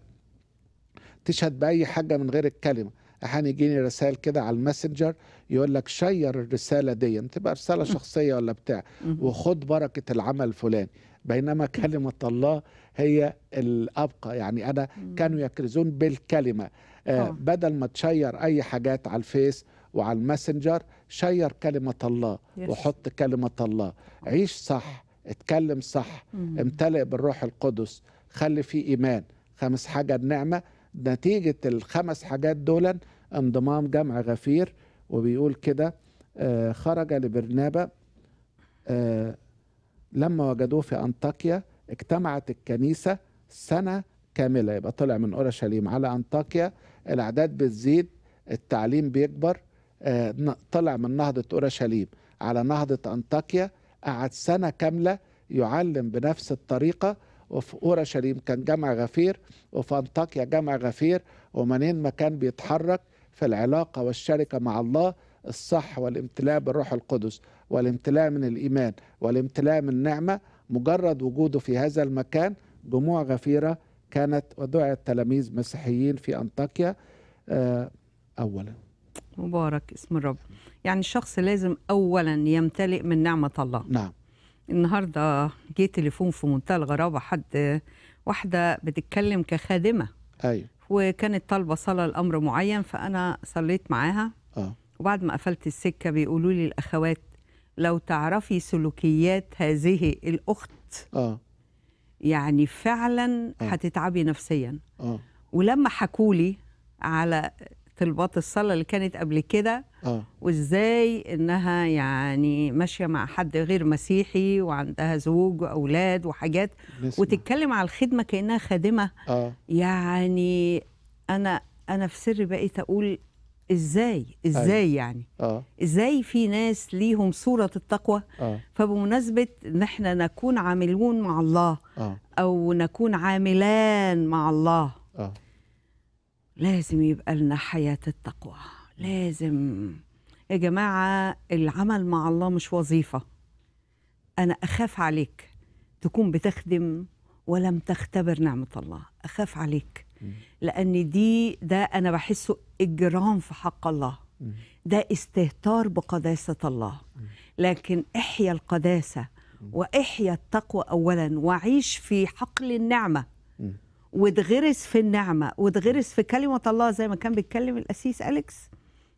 تشهد باي حاجه من غير الكلمه احيانا يجيني رسائل كده على الماسنجر يقول لك شير الرساله دي تبقى رساله شخصيه ولا بتاع وخد بركه العمل الفلاني بينما كلمه الله هي الابقى يعني انا كانوا يكرزون بالكلمه آه، آه. بدل ما تشير اي حاجات على الفيس وعلى الماسنجر شير كلمه الله وحط كلمه الله عيش صح اتكلم صح امتلئ بالروح القدس خلي فيه ايمان خمس حاجه النعمه نتيجه الخمس حاجات دول انضمام جمع غفير وبيقول كده آه، خرج لبرنابا آه، لما وجدوه في انطاكيا اجتمعت الكنيسه سنه كامله يبقى طلع من اورشليم على انطاكيا الاعداد بتزيد التعليم بيكبر آه، طلع من نهضه اورشليم على نهضه انطاكيا قعد سنة كاملة يعلم بنفس الطريقة وفي أورشليم كان جامع غفير وفي أنطاكيا جامع غفير ومنين ما كان بيتحرك في العلاقة والشركة مع الله الصح والامتلاء بالروح القدس والامتلاء من الإيمان والامتلاء من النعمة مجرد وجوده في هذا المكان جموع غفيرة كانت ودعت تلاميذ مسيحيين في أنطاكيا آه، أولا مبارك اسم الرب يعني الشخص لازم أولا يمتلئ من نعمة الله نعم النهاردة جه تليفون في منتهى الغرابة حد واحدة بتتكلم كخادمة أيوة وكانت طالبة صلاة لأمر معين فأنا صليت معاها آه. وبعد ما قفلت السكة بيقولوا لي الأخوات لو تعرفي سلوكيات هذه الأخت آه. يعني فعلا آه. هتتعبي نفسيا آه. ولما حكولي على طلبات الصلاه اللي كانت قبل كده آه. وازاي انها يعني ماشيه مع حد غير مسيحي وعندها زوج واولاد وحاجات نسمع. وتتكلم على الخدمه كانها خادمه آه. يعني انا انا في سري بقيت اقول ازاي ازاي أي. أيوة. يعني آه. ازاي في ناس ليهم صوره التقوى آه. فبمناسبه ان احنا نكون عاملون مع الله آه. او نكون عاملان مع الله آه. لازم يبقى لنا حياة التقوى لازم يا جماعة العمل مع الله مش وظيفة أنا أخاف عليك تكون بتخدم ولم تختبر نعمة الله أخاف عليك لأن دي ده أنا بحسه إجرام في حق الله ده استهتار بقداسة الله لكن احيا القداسة واحيا التقوى أولا وعيش في حقل النعمة واتغرس في النعمه واتغرس في كلمه الله زي ما كان بيتكلم القسيس اليكس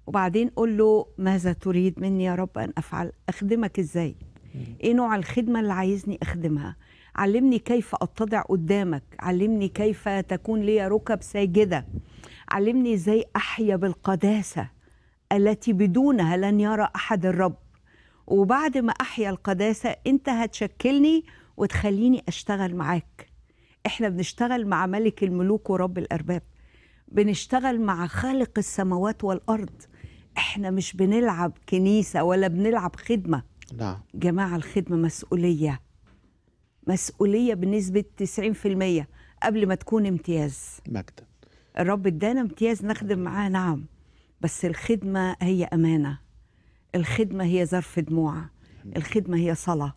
وبعدين قول له ماذا تريد مني يا رب ان افعل اخدمك ازاي ايه نوع الخدمه اللي عايزني اخدمها علمني كيف اتضع قدامك علمني كيف تكون لي ركب ساجده علمني ازاي احيا بالقداسه التي بدونها لن يرى احد الرب وبعد ما احيا القداسه انت هتشكلني وتخليني اشتغل معاك احنا بنشتغل مع ملك الملوك ورب الارباب بنشتغل مع خالق السماوات والارض احنا مش بنلعب كنيسه ولا بنلعب خدمه نعم جماعه الخدمه مسؤوليه مسؤوليه بنسبه 90% قبل ما تكون امتياز مكتب الرب ادانا امتياز نخدم معاه نعم بس الخدمه هي امانه الخدمه هي ظرف دموع نعم. الخدمه هي صلاه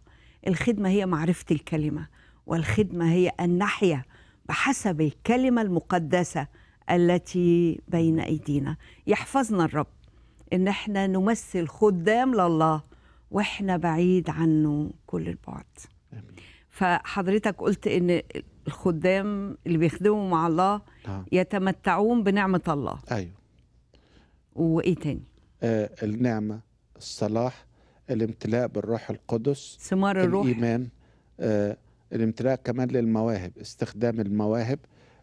الخدمه هي معرفه الكلمه والخدمة هي أن نحيا بحسب الكلمة المقدسة التي بين أيدينا يحفظنا الرب إن احنا نمثل خدام لله واحنا بعيد عنه كل البعد فحضرتك قلت ان الخدام اللي بيخدموا مع الله آه. يتمتعون بنعمه الله ايوه وايه تاني آه النعمه الصلاح الامتلاء بالروح القدس ثمار الروح الايمان آه الامتلاء كمان للمواهب استخدام المواهب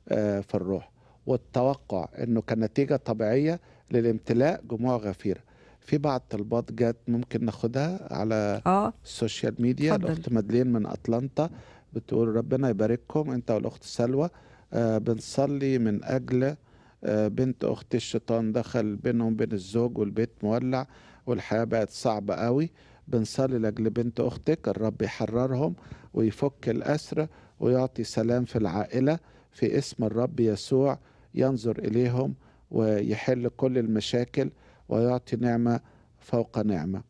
آه، في الروح والتوقع انه كنتيجه طبيعيه للامتلاء جموع غفيره في بعض طلبات جت ممكن ناخدها على آه. السوشيال ميديا فضل. الاخت مدلين من اطلانتا بتقول ربنا يبارككم انت والاخت سلوى آه، بنصلي من اجل آه، بنت اختي الشيطان دخل بينهم بين الزوج والبيت مولع والحياه بقت صعبه قوي بنصلي لاجل بنت اختك الرب يحررهم ويفك الاسر ويعطي سلام في العائله في اسم الرب يسوع ينظر اليهم ويحل كل المشاكل ويعطي نعمه فوق نعمه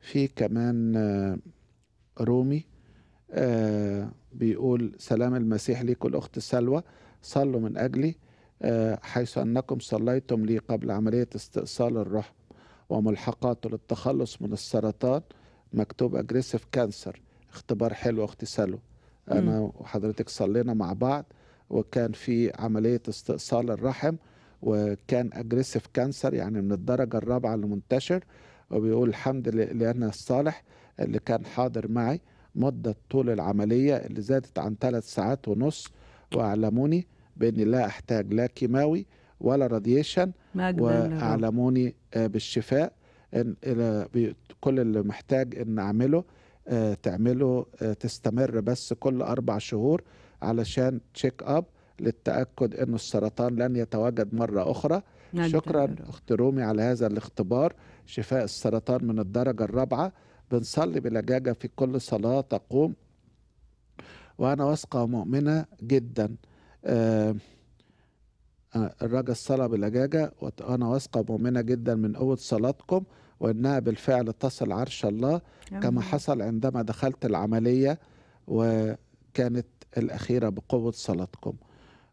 في كمان آه، رومي آه، بيقول سلام المسيح كل الاخت سلوى صلوا من اجلي آه، حيث انكم صليتم لي قبل عمليه استئصال الرحم وملحقاته للتخلص من السرطان مكتوب اجريسيف كانسر اختبار حلو اغتساله انا م. وحضرتك صلينا مع بعض وكان في عمليه استئصال الرحم وكان اجريسيف كانسر يعني من الدرجه الرابعه اللي منتشر وبيقول الحمد لله الصالح اللي كان حاضر معي مدة طول العملية اللي زادت عن ثلاث ساعات ونص وأعلموني بأني لا أحتاج لا كيماوي ولا راديشن وأعلموني آه، بالشفاء ان كل اللي محتاج ان اعمله آه، تعمله آه، تستمر بس كل اربع شهور علشان تشيك اب للتاكد ان السرطان لن يتواجد مره اخرى شكرا اخت رومي على هذا الاختبار شفاء السرطان من الدرجه الرابعه بنصلي بلجاجه في كل صلاه تقوم وانا واثقه ومؤمنه جدا آه الراجل صلى باللجاجة وأنا واثقة مؤمنة جدا من قوة صلاتكم وإنها بالفعل تصل عرش الله كما حصل عندما دخلت العملية وكانت الأخيرة بقوة صلاتكم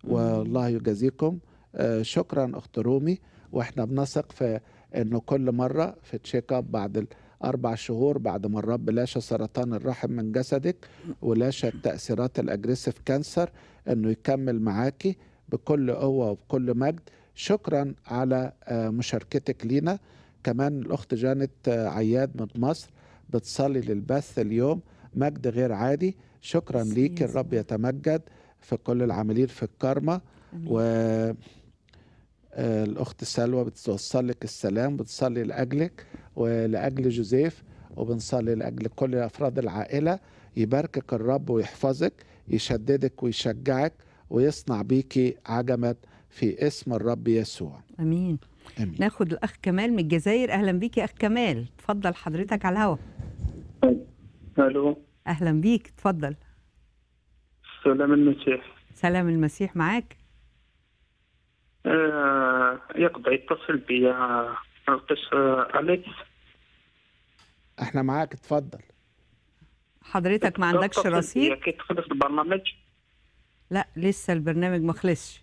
والله يجازيكم آه، شكرا أخت رومي وإحنا بنثق في إنه كل مرة في تشيك أب بعد أربع شهور بعد ما الرب لاشى سرطان الرحم من جسدك ولاشى التأثيرات الأجريسيف كانسر إنه يكمل معاكي بكل قوة وبكل مجد شكرا على آه، مشاركتك لينا كمان الأخت جانت آه، عياد من مصر بتصلي للبث اليوم مجد غير عادي شكرا ليك الرب يتمجد في كل العاملين في الكرمة و آه، الأخت سلوى بتوصل لك السلام بتصلي لأجلك ولأجل جوزيف وبنصلي لأجل كل أفراد العائلة يباركك الرب ويحفظك يشددك ويشجعك ويصنع بيك عجمة في اسم الرب يسوع امين امين ناخد الاخ كمال من الجزائر اهلا بيك يا اخ كمال اتفضل حضرتك على الهوا الو اهلا بيك اتفضل سلام المسيح سلام المسيح معاك آه يقضي يتصل بي القس أليكس احنا معاك اتفضل حضرتك ما عندكش رصيد؟ تخلص البرنامج لا لسه البرنامج ما خلصش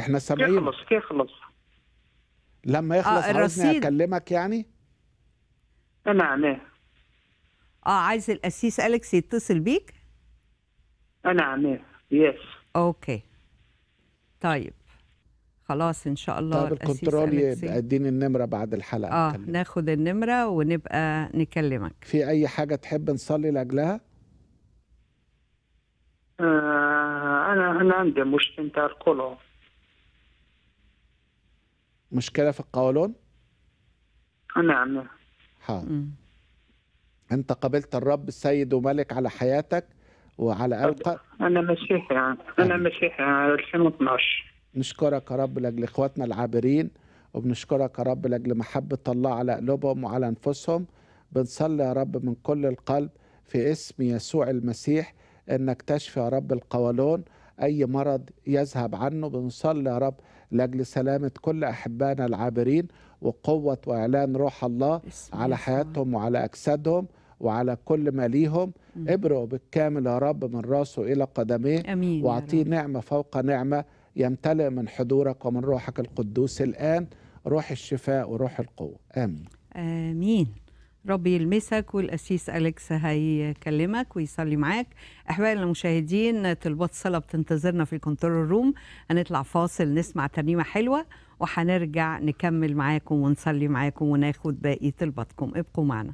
احنا سامعين يخلص يخلص لما يخلص آه عايزني اكلمك يعني نعم اه عايز القسيس اليكس يتصل بيك نعم يس اوكي طيب خلاص ان شاء الله طيب الكنترول يبقى اديني النمره بعد الحلقه اه ناخد النمره ونبقى نكلمك في اي حاجه تحب نصلي لاجلها آه، أنا أنا عندي مشكلة تاع القولون مشكلة في القولون؟ نعم ها أنت قبلت الرب السيد وملك على حياتك وعلى ألقى أنا مسيحي يعني. أنا مسيحي يعني 2012 نشكرك يا رب لأجل إخواتنا العابرين وبنشكرك يا رب لأجل محبة الله على قلوبهم وعلى أنفسهم بنصلي يا رب من كل القلب في اسم يسوع المسيح انك تشفي يا رب القولون اي مرض يذهب عنه بنصلي يا رب لاجل سلامه كل احبائنا العابرين وقوه واعلان روح الله على حياتهم وعلى اجسادهم وعلى كل ما ليهم ابرئوا بالكامل يا رب من راسه الى قدميه امين واعطيه نعمه فوق نعمه يمتلئ من حضورك ومن روحك القدوس الان روح الشفاء وروح القوه امين امين ربي يلمسك والاسيس أليكس هيكلمك ويصلي معاك أحبائنا المشاهدين طلبات صلاة بتنتظرنا في الكنترول روم هنطلع فاصل نسمع ترنيمة حلوة وهنرجع نكمل معاكم ونصلي معاكم وناخد باقي طلباتكم ابقوا معنا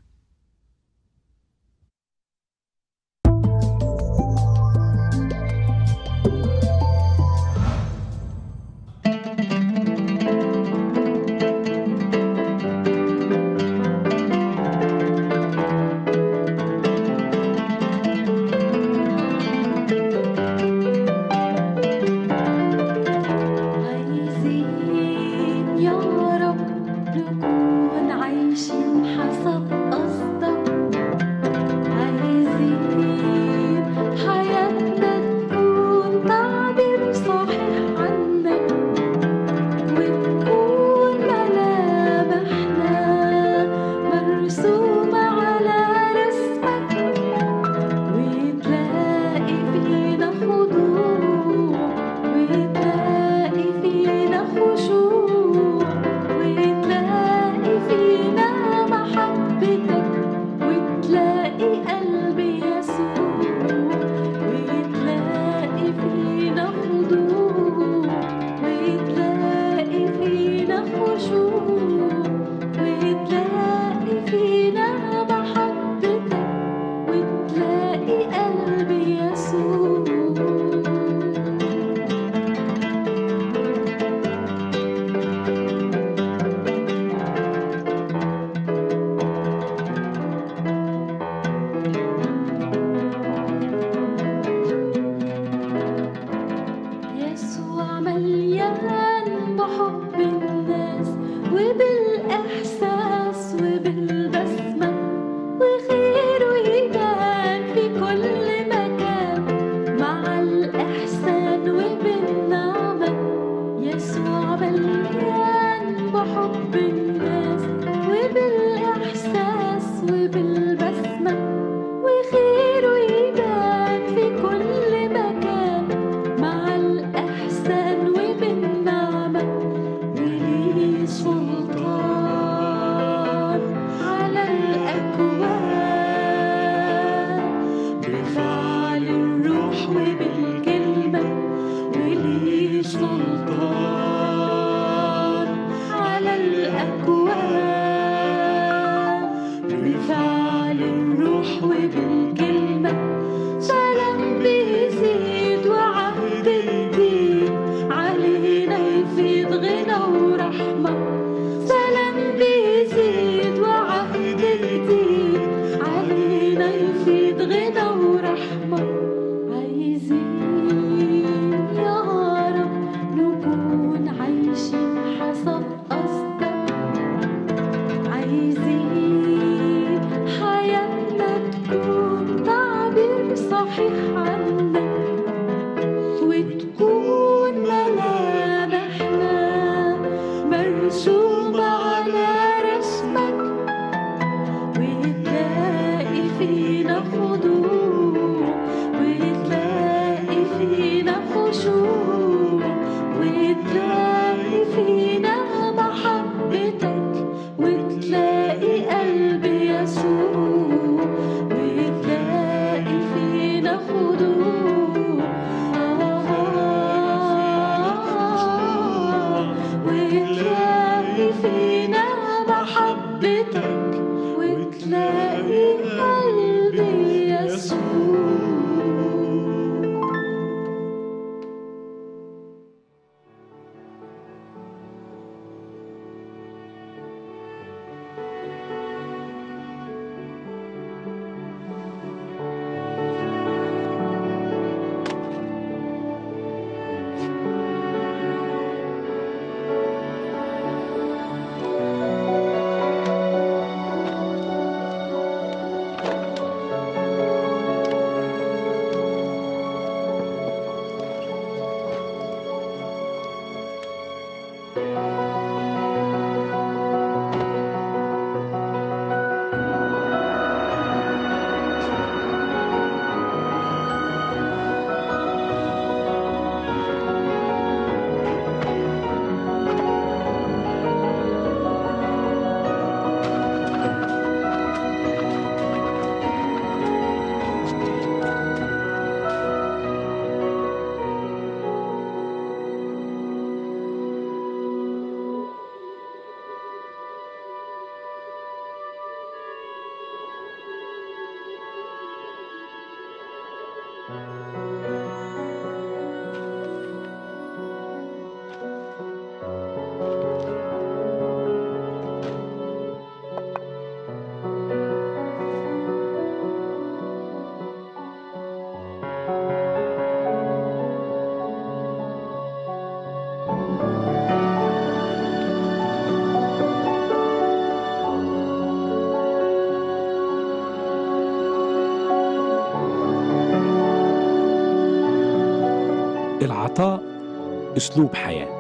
أسلوب حياة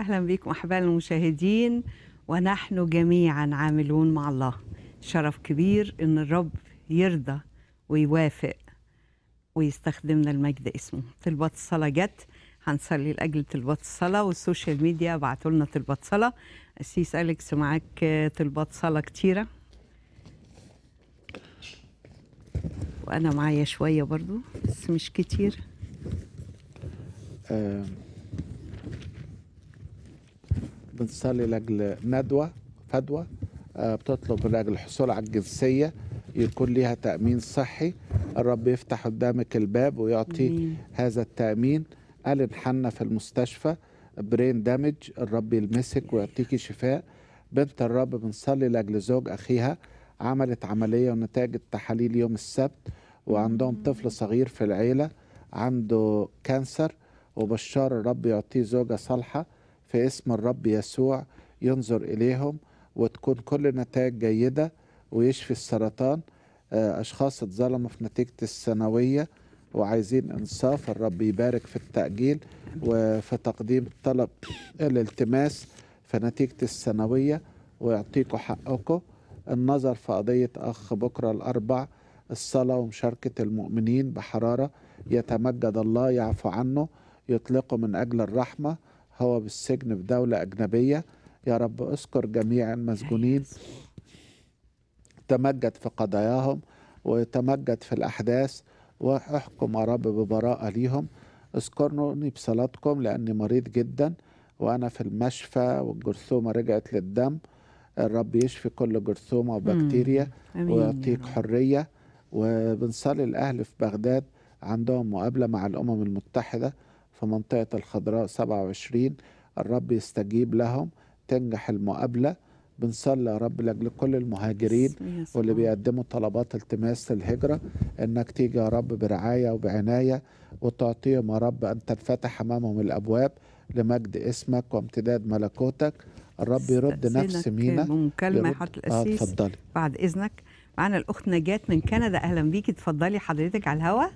اهلا بكم احبائي المشاهدين ونحن جميعا عاملون مع الله شرف كبير ان الرب يرضى ويوافق ويستخدمنا المجد اسمه طلبات الصلاه جت هنصلي لأجل طلبات الصلاة والسوشيال ميديا بعتوا لنا طلبات صلاة أسيس أليكس معاك طلبات صلاة كتيرة وأنا معايا شوية برضو بس مش كتير آه بنصلي لأجل ندوة فدوى آه بتطلب لأجل الحصول على الجنسية يكون ليها تأمين صحي الرب يفتح قدامك الباب ويعطي مين. هذا التأمين قال حنا في المستشفى برين دامج الرب يلمسك ويعطيكي شفاء بنت الرب بنصلي لاجل زوج اخيها عملت عمليه ونتائج التحاليل يوم السبت وعندهم طفل صغير في العيله عنده كانسر وبشار الرب يعطيه زوجه صالحه في اسم الرب يسوع ينظر اليهم وتكون كل النتائج جيده ويشفي السرطان آه، اشخاص اتظلموا في نتيجه الثانويه وعايزين انصاف الرب يبارك في التاجيل وفي تقديم طلب الالتماس في نتيجه السنويه ويعطيكم حقكم النظر في قضيه اخ بكره الاربع الصلاه ومشاركه المؤمنين بحراره يتمجد الله يعفو عنه يطلقه من اجل الرحمه هو بالسجن في دوله اجنبيه يا رب اذكر جميع المسجونين تمجد في قضاياهم وتمجد في الأحداث واحكم يا رب ببراءة ليهم اذكرني بصلاتكم لأني مريض جدا وأنا في المشفى والجرثومة رجعت للدم الرب يشفي كل جرثومة وبكتيريا ويعطيك حرية وبنصلي الأهل في بغداد عندهم مقابلة مع الأمم المتحدة في منطقة الخضراء 27 الرب يستجيب لهم تنجح المقابلة بنصلي يا رب لاجل كل المهاجرين واللي بيقدموا طلبات التماس الهجره انك تيجي يا رب برعايه وبعنايه وتعطيهم يا رب ان تنفتح امامهم الابواب لمجد اسمك وامتداد ملكوتك الرب يرد نفس مينا مكالمه حضرتك آه، القسيس اتفضلي آه بعد اذنك معانا الاخت نجاة من كندا اهلا بيكي اتفضلي حضرتك على الهواء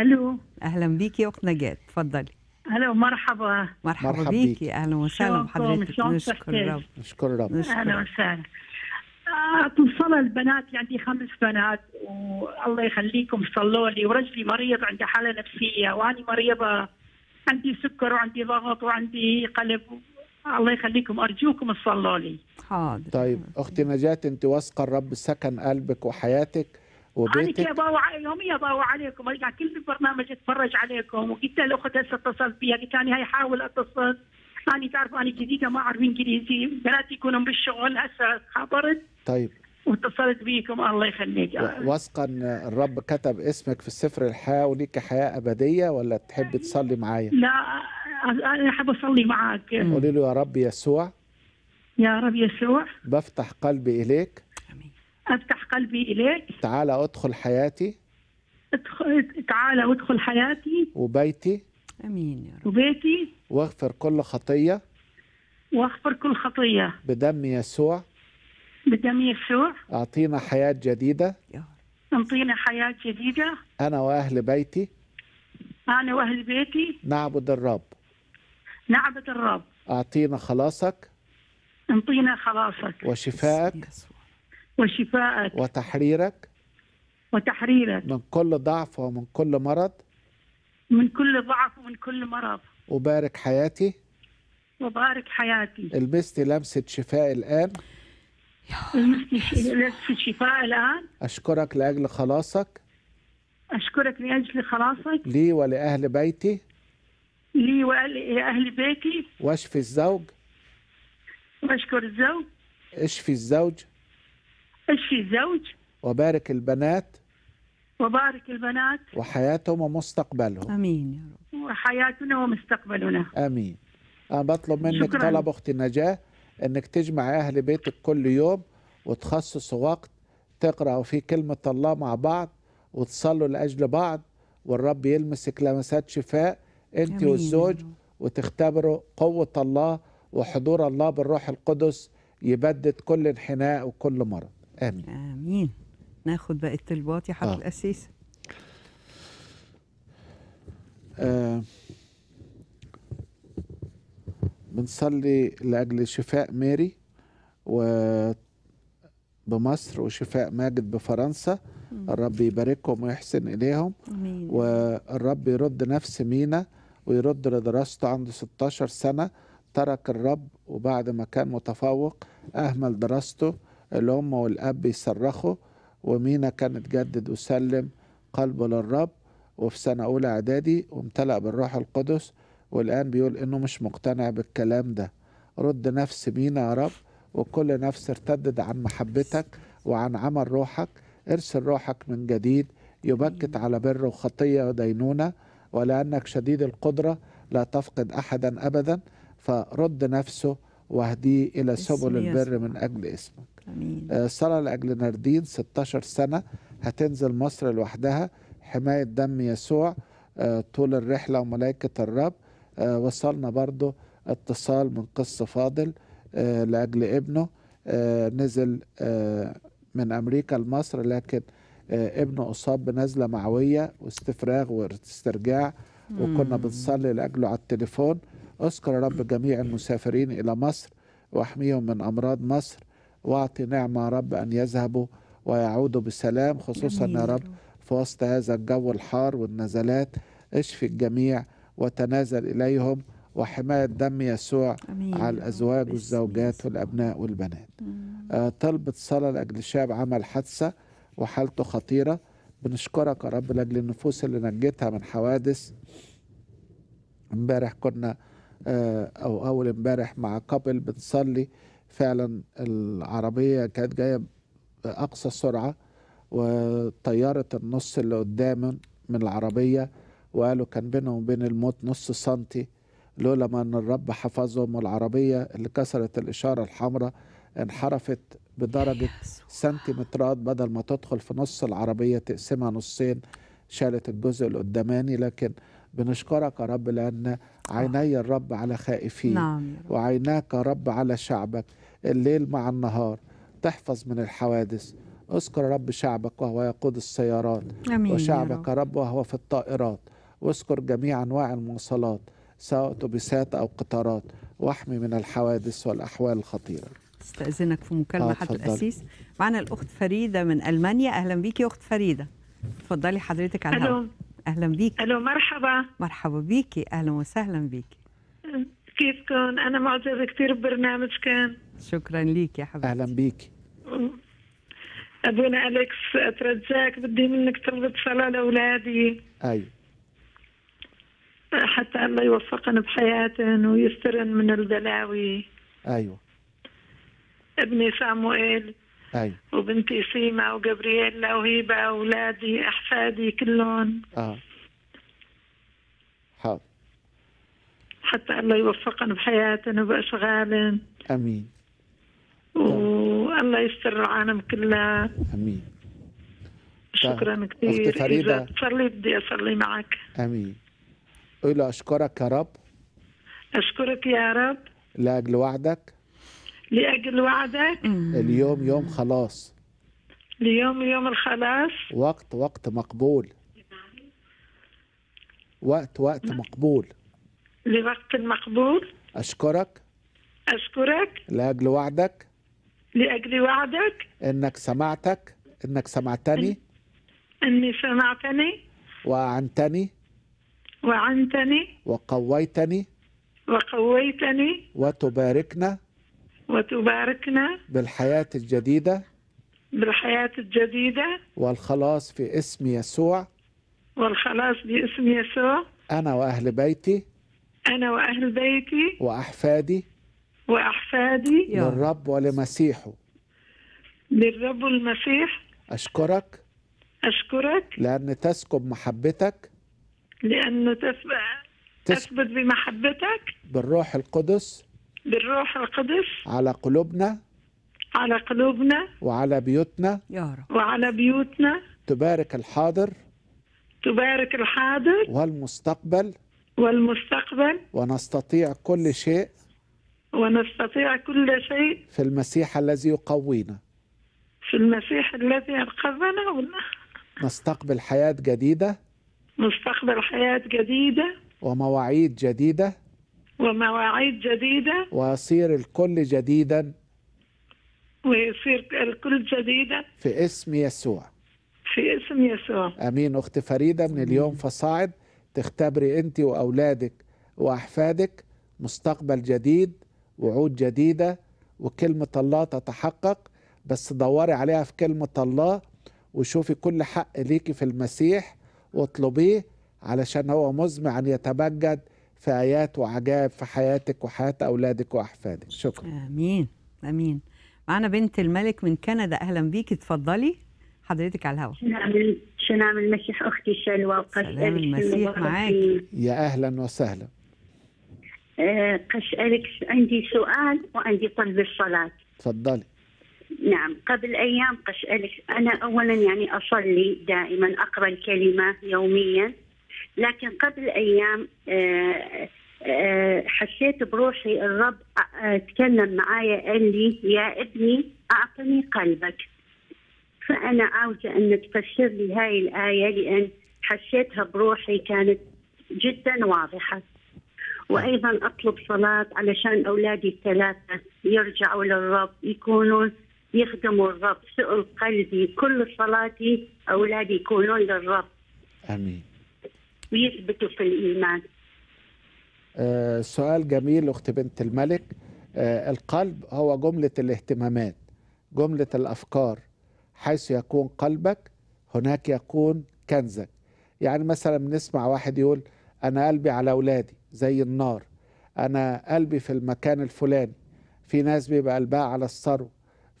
الو اهلا بيكي يا اخت نجاة اتفضلي هلا ومرحبا مرحبا, مرحبا بيكي اهلا وسهلا بحضرتك نشكر الرب نشكر الرب اهلا وسهلا مصلى آه، البنات عندي خمس بنات والله يخليكم صلوا لي ورجلي مريض عنده حاله نفسيه وانا مريضه عندي سكر وعندي ضغط وعندي قلب الله يخليكم ارجوكم صلوا لي حاضر طيب اختي نجاة انت واثقه الرب سكن قلبك وحياتك وبيتك عليك يا يوميا باوع عليكم ارجع كل برنامج اتفرج عليكم وقلت لاخت هسه اتصلت فيها قلت انا هاي حاول اتصل اني تعرف انا جديده ما اعرف انجليزي بناتي يكونوا بالشغل هسه خبرت طيب واتصلت بيكم الله يخليك واثقا الرب كتب اسمك في السفر الحياه وليك حياه ابديه ولا تحب تصلي معايا؟ لا انا احب اصلي معاك قولي له يا رب يسوع يا رب يسوع بفتح قلبي اليك أفتح قلبي إليك تعال أدخل حياتي ادخل تعال وادخل حياتي وبيتي امين يا رب وبيتي واغفر كل خطيه واغفر كل خطيه بدم يسوع بدم يسوع اعطينا حياه جديده يا رب اعطينا حياه جديده انا واهل بيتي انا واهل بيتي نعبد الرب نعبد الرب اعطينا خلاصك اعطينا خلاصك وشفائك وشفاءك وتحريرك وتحريرك من كل ضعف ومن كل مرض من كل ضعف ومن كل مرض وبارك حياتي وبارك حياتي لمست لمسة شفاء الآن لمستي لمسة شفاء الآن أشكرك لأجل خلاصك أشكرك لأجل خلاصك لي ولأهل بيتي لي ولأهل بيتي واشفي الزوج واشكر الزوج اشفي الزوج اشفي الزوج وبارك البنات وبارك البنات وحياتهم ومستقبلهم امين يا رب وحياتنا ومستقبلنا امين انا بطلب منك شكراً. طلب اختي نجاه انك تجمع اهل بيتك كل يوم وتخصص وقت تقرأوا فيه كلمة الله مع بعض وتصلوا لأجل بعض والرب يلمسك لمسات شفاء أنت والزوج وتختبروا قوة الله وحضور الله بالروح القدس يبدد كل انحناء وكل مرض امين امين ناخد بقى الطلبات يا حضره آه. الاسيس آه بنصلي لاجل شفاء ماري و بمصر وشفاء ماجد بفرنسا مم. الرب يباركهم ويحسن اليهم مين. والرب يرد نفس مينا ويرد لدراسته عنده 16 سنه ترك الرب وبعد ما كان متفوق اهمل دراسته الام والاب يصرخوا ومينا كانت جدد وسلم قلبه للرب وفي سنه اولى اعدادي وامتلأ بالروح القدس والان بيقول انه مش مقتنع بالكلام ده رد نفس مينا يا رب وكل نفس ارتدد عن محبتك وعن عمل روحك ارسل روحك من جديد يبكت على بر وخطية ودينونة ولأنك شديد القدرة لا تفقد أحدا أبدا فرد نفسه واهديه إلى سبل البر من أجل اسمك سارة آه، صلاة لأجل ناردين 16 سنة هتنزل مصر لوحدها حماية دم يسوع آه، طول الرحلة وملائكة الرب آه، وصلنا برضو اتصال من قصة فاضل لأجل ابنه نزل من أمريكا لمصر لكن ابنه أصاب بنزلة معوية واستفراغ واسترجاع وكنا بنصلي لأجله على التليفون أذكر رب جميع المسافرين إلى مصر واحميهم من أمراض مصر واعطي نعمة يا رب أن يذهبوا ويعودوا بسلام خصوصا يا رب في وسط هذا الجو الحار والنزلات اشفي الجميع وتنازل إليهم وحماية دم يسوع أمين. على الأزواج والزوجات والأبناء والبنات آه طلبة صلاة لأجل شاب عمل حادثة وحالته خطيرة بنشكرك يا رب لأجل النفوس اللي نجتها من حوادث امبارح كنا آه أو أول امبارح مع قبل بنصلي فعلا العربية كانت جاية بأقصى سرعه وطيرت النص اللي قدام من العربية وقالوا كان بينهم وبين الموت نص سنتي لولا ما ان الرب حفظهم والعربية اللي كسرت الإشارة الحمراء انحرفت بدرجة سنتيمترات بدل ما تدخل في نص العربية تقسمها نصين شالت الجزء القداماني لكن بنشكرك يا رب لأن آه. عيني الرب على خائفين نعم. وعيناك يا رب على شعبك الليل مع النهار تحفظ من الحوادث اذكر رب شعبك وهو يقود السيارات أمين وشعبك يا رب. رب وهو في الطائرات واذكر جميع أنواع المواصلات سواء أتوبيسات أو قطارات واحمي من الحوادث والأحوال الخطيرة استأذنك في مكالمة آه، حد الأسيس معنا الأخت فريدة من ألمانيا أهلا بيك يا أخت فريدة اتفضلي حضرتك على ألو. أهلا بيك ألو مرحبا مرحبا بيكي أهلا وسهلا بيكي كيفكم أنا معجبة كثير ببرنامجكم شكرا لك يا حبيبتي اهلا بيك ابونا اليكس اترجاك بدي منك تربط صلاه لاولادي ايوه حتى الله يوفقن بحياتن ويسترن من البلاوي ايوه ابني صاموئيل ايوه وبنتي سيما وجابرييلا وهيبه اولادي احفادي كلهم اه حاضر حتى الله يوفقن بحياتن وباشغالن امين والله يستر العالم كله امين شكرا طيب، كثير اختي فريدة تصلي بدي اصلي معك امين قول اشكرك يا رب اشكرك يا رب لاجل وعدك لاجل وعدك اليوم يوم خلاص اليوم يوم الخلاص وقت وقت مقبول وقت وقت مقبول لوقت مقبول أشكرك أشكرك لأجل وعدك لأجل وعدك إنك سمعتك إنك سمعتني إني سمعتني وأعنتني وعنتني وقويتني وقويتني وتباركنا وتباركنا بالحياة الجديدة بالحياة الجديدة والخلاص في اسم يسوع والخلاص باسم يسوع أنا وأهل بيتي أنا وأهل بيتي وأحفادي وأحفادي للرب ولمسيحه للرب والمسيح أشكرك أشكرك لأن تسكب محبتك لأن تسبق تثبت بمحبتك بالروح القدس بالروح القدس على قلوبنا على قلوبنا وعلى بيوتنا يا رب وعلى بيوتنا تبارك الحاضر تبارك الحاضر والمستقبل والمستقبل ونستطيع كل شيء ونستطيع كل شيء في المسيح الذي يقوينا في المسيح الذي أنقذنا نستقبل حياة جديدة نستقبل حياة جديدة ومواعيد جديدة ومواعيد جديدة ويصير الكل جديدا ويصير الكل جديدا في اسم يسوع في اسم يسوع امين اخت فريده من اليوم فصاعد تختبري انت واولادك واحفادك مستقبل جديد وعود جديدة وكلمة الله تتحقق بس دوري عليها في كلمة الله وشوفي كل حق ليكي في المسيح واطلبيه علشان هو مزمع أن يتمجد في آيات وعجائب في حياتك وحياة أولادك وأحفادك شكرا آمين آمين معنا بنت الملك من كندا أهلا بيكي اتفضلي حضرتك على الهواء شنعمل المسيح أختي شلوى سلام المسيح معاك يا أهلا وسهلا آه، أسألك عندي سؤال وعندي طلب الصلاة تفضلي نعم قبل أيام أسألك أنا أولا يعني أصلي دائما أقرأ الكلمة يوميا لكن قبل أيام آه، آه، حسيت بروحي الرب تكلم معايا قال لي يا ابني أعطني قلبك فأنا عاوزة أن تفسر لي هاي الآية لأن حسيتها بروحي كانت جدا واضحة وايضا اطلب صلاه علشان اولادي الثلاثه يرجعوا للرب يكونوا يخدموا الرب سؤل قلبي كل صلاتي اولادي يكونون للرب امين ويثبتوا في الايمان آه سؤال جميل اخت بنت الملك آه القلب هو جمله الاهتمامات جمله الافكار حيث يكون قلبك هناك يكون كنزك يعني مثلا بنسمع واحد يقول انا قلبي على اولادي زي النار انا قلبي في المكان الفلاني في ناس بيبقى قلبها على الثروه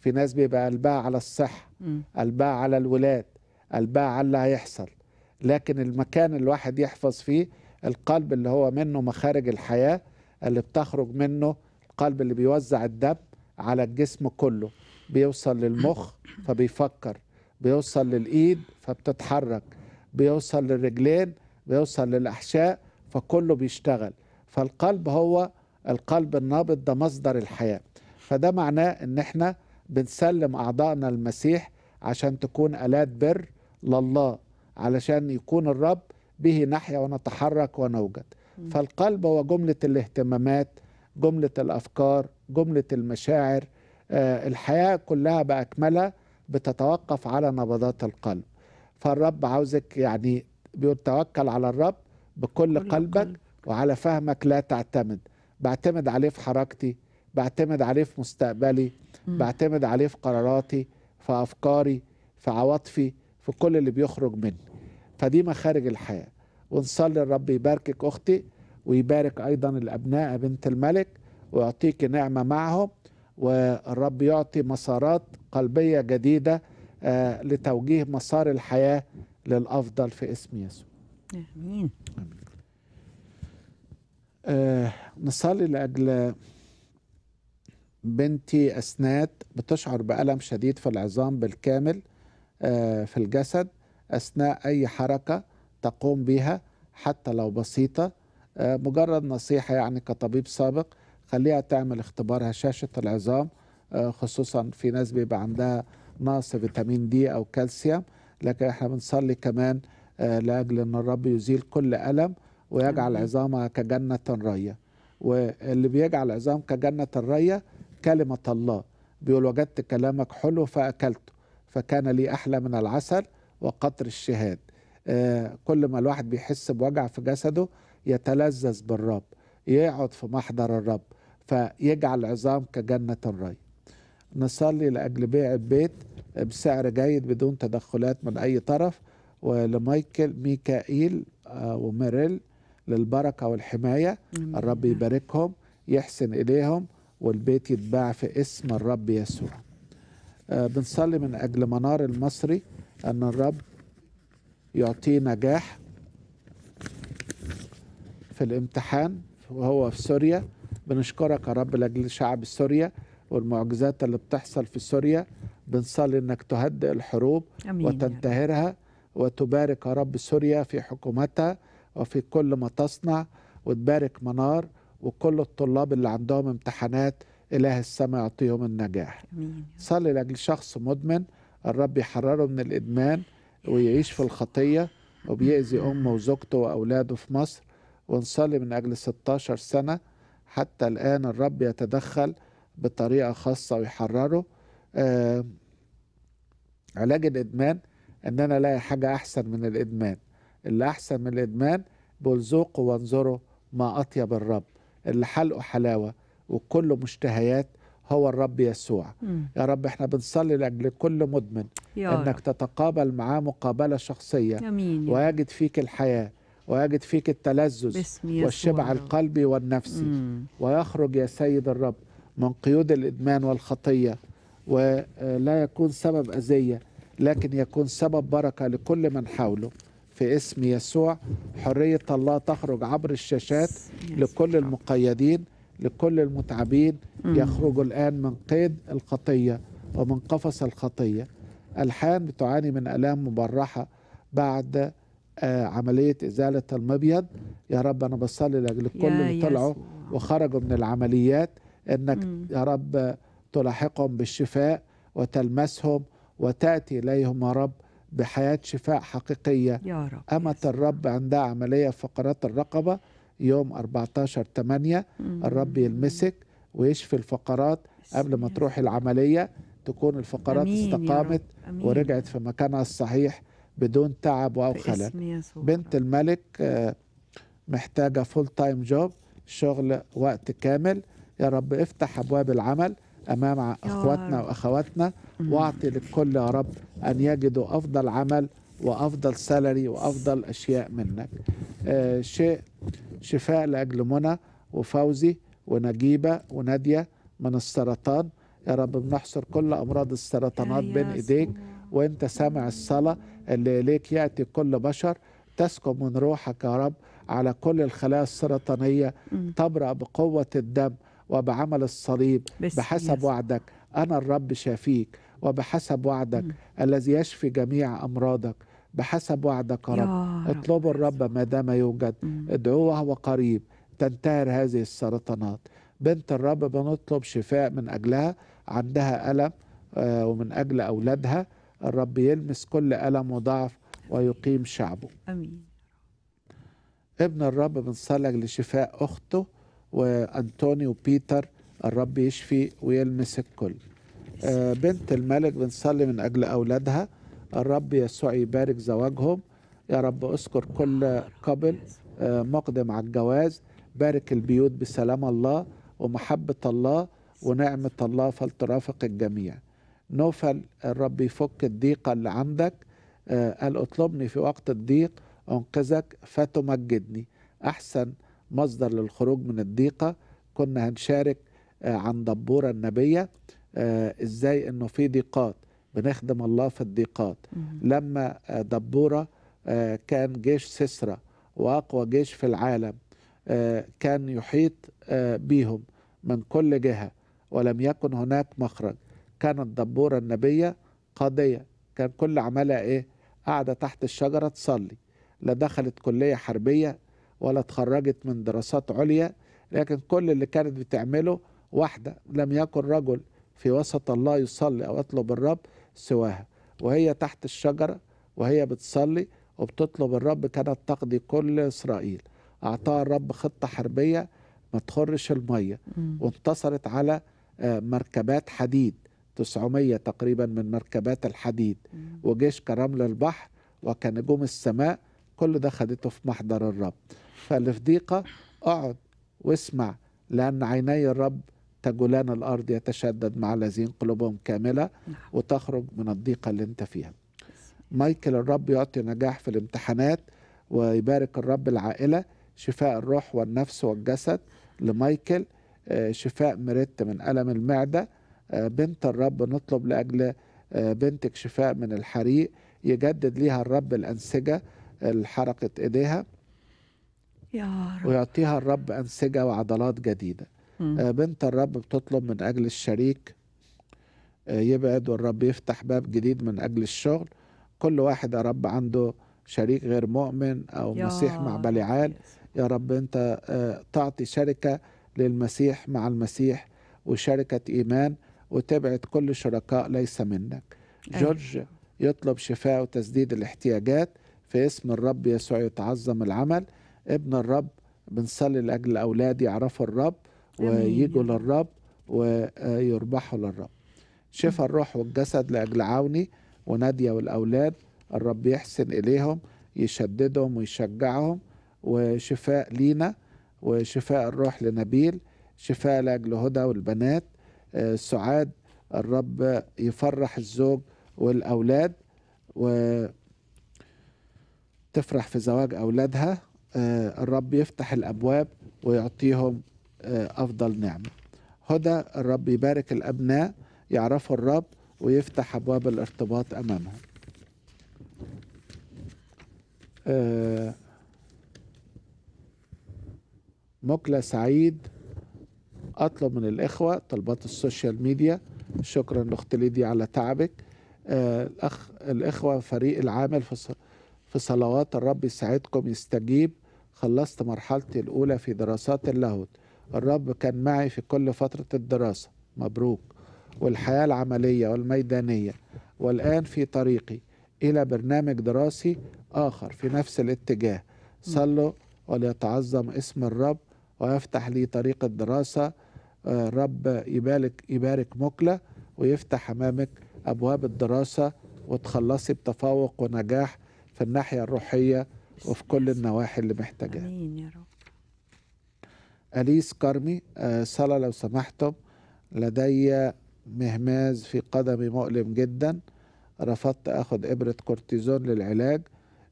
في ناس بيبقى قلبها على الصحه قلبها على الولاد قلبها على اللي هيحصل لكن المكان الواحد يحفظ فيه القلب اللي هو منه مخارج الحياه اللي بتخرج منه القلب اللي بيوزع الدم على الجسم كله بيوصل للمخ فبيفكر بيوصل للايد فبتتحرك بيوصل للرجلين بيوصل للأحشاء فكله بيشتغل فالقلب هو القلب النابض ده مصدر الحياة فده معناه ان احنا بنسلم أعضائنا المسيح عشان تكون آلات بر لله علشان يكون الرب به نحيا ونتحرك ونوجد فالقلب هو جملة الاهتمامات جملة الأفكار جملة المشاعر آه، الحياة كلها بأكملها بتتوقف على نبضات القلب فالرب عاوزك يعني بيقول توكل على الرب بكل قلبك وعلى فهمك لا تعتمد بعتمد عليه في حركتي بعتمد عليه في مستقبلي بعتمد عليه في قراراتي في أفكاري في عواطفي في كل اللي بيخرج مني فدي مخارج الحياة ونصلي الرب يباركك أختي ويبارك أيضا الأبناء بنت الملك ويعطيك نعمة معهم والرب يعطي مسارات قلبية جديدة آه، لتوجيه مسار الحياة للأفضل في اسم يسوع آمين آمين آه نصلي لأجل بنتي أسنات بتشعر بألم شديد في العظام بالكامل آه في الجسد أثناء أي حركة تقوم بها حتى لو بسيطة آه مجرد نصيحة يعني كطبيب سابق خليها تعمل اختبار هشاشة العظام آه، خصوصا في ناس بيبقى عندها نقص فيتامين دي أو كالسيوم لكن احنا بنصلي كمان آه، لاجل ان الرب يزيل كل الم ويجعل عظامها كجنه ريه واللي بيجعل عظام كجنه ريه كلمه الله بيقول وجدت كلامك حلو فاكلته فكان لي احلى من العسل وقطر الشهاد آه، كل ما الواحد بيحس بوجع في جسده يتلذذ بالرب يقعد في محضر الرب فيجعل عظام كجنه ريه نصلي لاجل بيع البيت بسعر جيد بدون تدخلات من أي طرف ولمايكل ميكائيل آه، وميريل للبركة والحماية الرب يباركهم يحسن إليهم والبيت يتباع في اسم الرب يسوع آه، بنصلي من أجل منار المصري أن الرب يعطيه نجاح في الامتحان وهو في سوريا بنشكرك يا رب لاجل شعب سوريا والمعجزات اللي بتحصل في سوريا بنصلي انك تهدئ الحروب أمين وتنتهرها وتبارك يا رب سوريا في حكومتها وفي كل ما تصنع وتبارك منار وكل الطلاب اللي عندهم امتحانات إله السماء يعطيهم النجاح أمين. صلي لأجل شخص مدمن الرب يحرره من الإدمان ويعيش في الخطية وبيأذي أمه وزوجته وأولاده في مصر ونصلي من أجل 16 سنة حتى الآن الرب يتدخل بطريقة خاصة ويحرره آه علاج الادمان ان انا الاقي حاجه احسن من الادمان اللي احسن من الادمان بقول ذوقوا وانظره ما اطيب الرب اللي حلقه حلاوه وكله مشتهيات هو الرب يسوع مم. يا رب احنا بنصلي لاجل كل مدمن انك يا. تتقابل معاه مقابله شخصيه أمين ويجد فيك الحياه ويجد فيك التلذذ والشبع القلبي والنفسي مم. ويخرج يا سيد الرب من قيود الادمان والخطيه ولا يكون سبب أذية لكن يكون سبب بركة لكل من حوله في اسم يسوع حرية الله تخرج عبر الشاشات لكل المقيدين لكل المتعبين mm. يخرجوا الآن من قيد الخطية ومن قفص الخطية الحان بتعاني من ألام مبرحة بعد آه، عملية إزالة المبيض يا رب أنا بصلي لأجل كل اللي طلعوا وخرجوا من العمليات إنك mm. يا رب تلاحقهم بالشفاء وتلمسهم وتأتي إليهم يا رب بحياة شفاء حقيقية يا رب أمة الرب عندها عملية في الرقبة يوم 14 8 الرب يلمسك ويشفي الفقرات قبل ما تروح العملية تكون الفقرات استقامت ورجعت في مكانها الصحيح بدون تعب أو خلل بنت الملك آه، محتاجة فول تايم جوب شغل وقت كامل يا رب افتح أبواب العمل امام اخواتنا واخواتنا واعطي للكل يا رب ان يجدوا افضل عمل وافضل سالري وافضل اشياء منك آه شيء شفاء لاجل منى وفوزي ونجيبه وناديه من السرطان يا رب بنحصر كل امراض السرطانات آه، بين ايديك وانت سامع الصلاه اللي اليك ياتي كل بشر تسكن من روحك يا رب على كل الخلايا السرطانيه تبرأ بقوه الدم وبعمل الصليب بحسب وعدك أنا الرب شافيك وبحسب وعدك م. الذي يشفي جميع أمراضك بحسب وعدك يا رب اطلبوا الرب ما دام يوجد م. ادعوه وهو قريب تنتهر هذه السرطانات بنت الرب بنطلب شفاء من أجلها عندها ألم آه، ومن أجل أولادها الرب يلمس كل ألم وضعف ويقيم شعبه أمين ابن الرب بنصلي لشفاء أخته وأنتوني وبيتر الرب يشفي ويلمس الكل آه، بنت الملك بنصلي من أجل أولادها الرب يسوع يبارك زواجهم يا رب اذكر كل آه، قبل آه، مقدم على الجواز بارك البيوت بسلام الله ومحبة الله ونعمة الله فلترافق الجميع نوفل الرب يفك الضيقة اللي عندك قال اطلبني في وقت الضيق أنقذك فتمجدني أحسن مصدر للخروج من الضيقه كنا هنشارك آه، عن دبوره النبيه آه، ازاي انه في ضيقات بنخدم الله في الضيقات لما آه، دبوره كان جيش سسرة واقوى جيش في العالم كان يحيط بيهم من كل جهه ولم يكن هناك مخرج كانت دبوره النبيه قاضيه كان كل عملها ايه قاعده تحت الشجره تصلي لا دخلت كليه حربيه ولا تخرجت من دراسات عليا لكن كل اللي كانت بتعمله واحدة لم يكن رجل في وسط الله يصلي أو يطلب الرب سواها وهي تحت الشجرة وهي بتصلي وبتطلب الرب كانت تقضي كل إسرائيل أعطاها الرب خطة حربية ما تخرش المية وانتصرت على آه، مركبات حديد 900 تقريبا من مركبات الحديد وجيش كرمل البحر وكنجوم السماء كل ده خدته في محضر الرب فاللي في ضيقة اقعد واسمع لأن عيني الرب تجولان الأرض يتشدد مع الذين قلوبهم كاملة نعم. وتخرج من الضيقة اللي أنت فيها مايكل الرب يعطي نجاح في الامتحانات ويبارك الرب العائلة شفاء الروح والنفس والجسد لمايكل آه، شفاء مريت من ألم المعدة آه، بنت الرب نطلب لأجل آه، بنتك شفاء من الحريق يجدد ليها الرب الأنسجة الحركة إيديها يا رب. ويعطيها الرب أنسجة وعضلات جديدة م. آه، بنت الرب بتطلب من أجل الشريك آه، يبعد والرب يفتح باب جديد من أجل الشغل كل واحد يا رب عنده شريك غير مؤمن أو مسيح مع بليعال يا رب أنت آه، تعطي شركة للمسيح مع المسيح وشركة إيمان وتبعد كل شركاء ليس منك جورج يطلب شفاء وتسديد الاحتياجات في اسم الرب يسوع يتعظم العمل ابن الرب بنصلي لاجل الاولاد يعرفوا الرب ويجوا للرب ويربحوا للرب شفى الروح والجسد لاجل عوني وناديه والاولاد الرب يحسن اليهم يشددهم ويشجعهم وشفاء لينا وشفاء الروح لنبيل شفاء لاجل هدى والبنات آه، سعاد الرب يفرح الزوج والاولاد وتفرح في زواج اولادها آه، الرب يفتح الابواب ويعطيهم آه، افضل نعمه هدى الرب يبارك الابناء يعرفوا الرب ويفتح ابواب الارتباط امامهم آه، مكلة سعيد اطلب من الاخوه طلبات السوشيال ميديا شكرا لاخت ليدي على تعبك الاخ الاخوه فريق العامل في في صلوات الرب يساعدكم يستجيب خلصت مرحلتي الأولى في دراسات اللاهوت الرب كان معي في كل فترة الدراسة مبروك والحياة العملية والميدانية والآن في طريقي إلى برنامج دراسي آخر في نفس الاتجاه صلوا وليتعظم اسم الرب ويفتح لي طريق الدراسة الرب آه، يبارك, يبارك مكلة ويفتح أمامك أبواب الدراسة وتخلصي بتفوق ونجاح في الناحية الروحية وفي كل النواحي اللي محتاجاها امين يا رب أليس كارمي آه، صلاة لو سمحتم لدي مهماز في قدمي مؤلم جدا رفضت اخذ ابرة كورتيزون للعلاج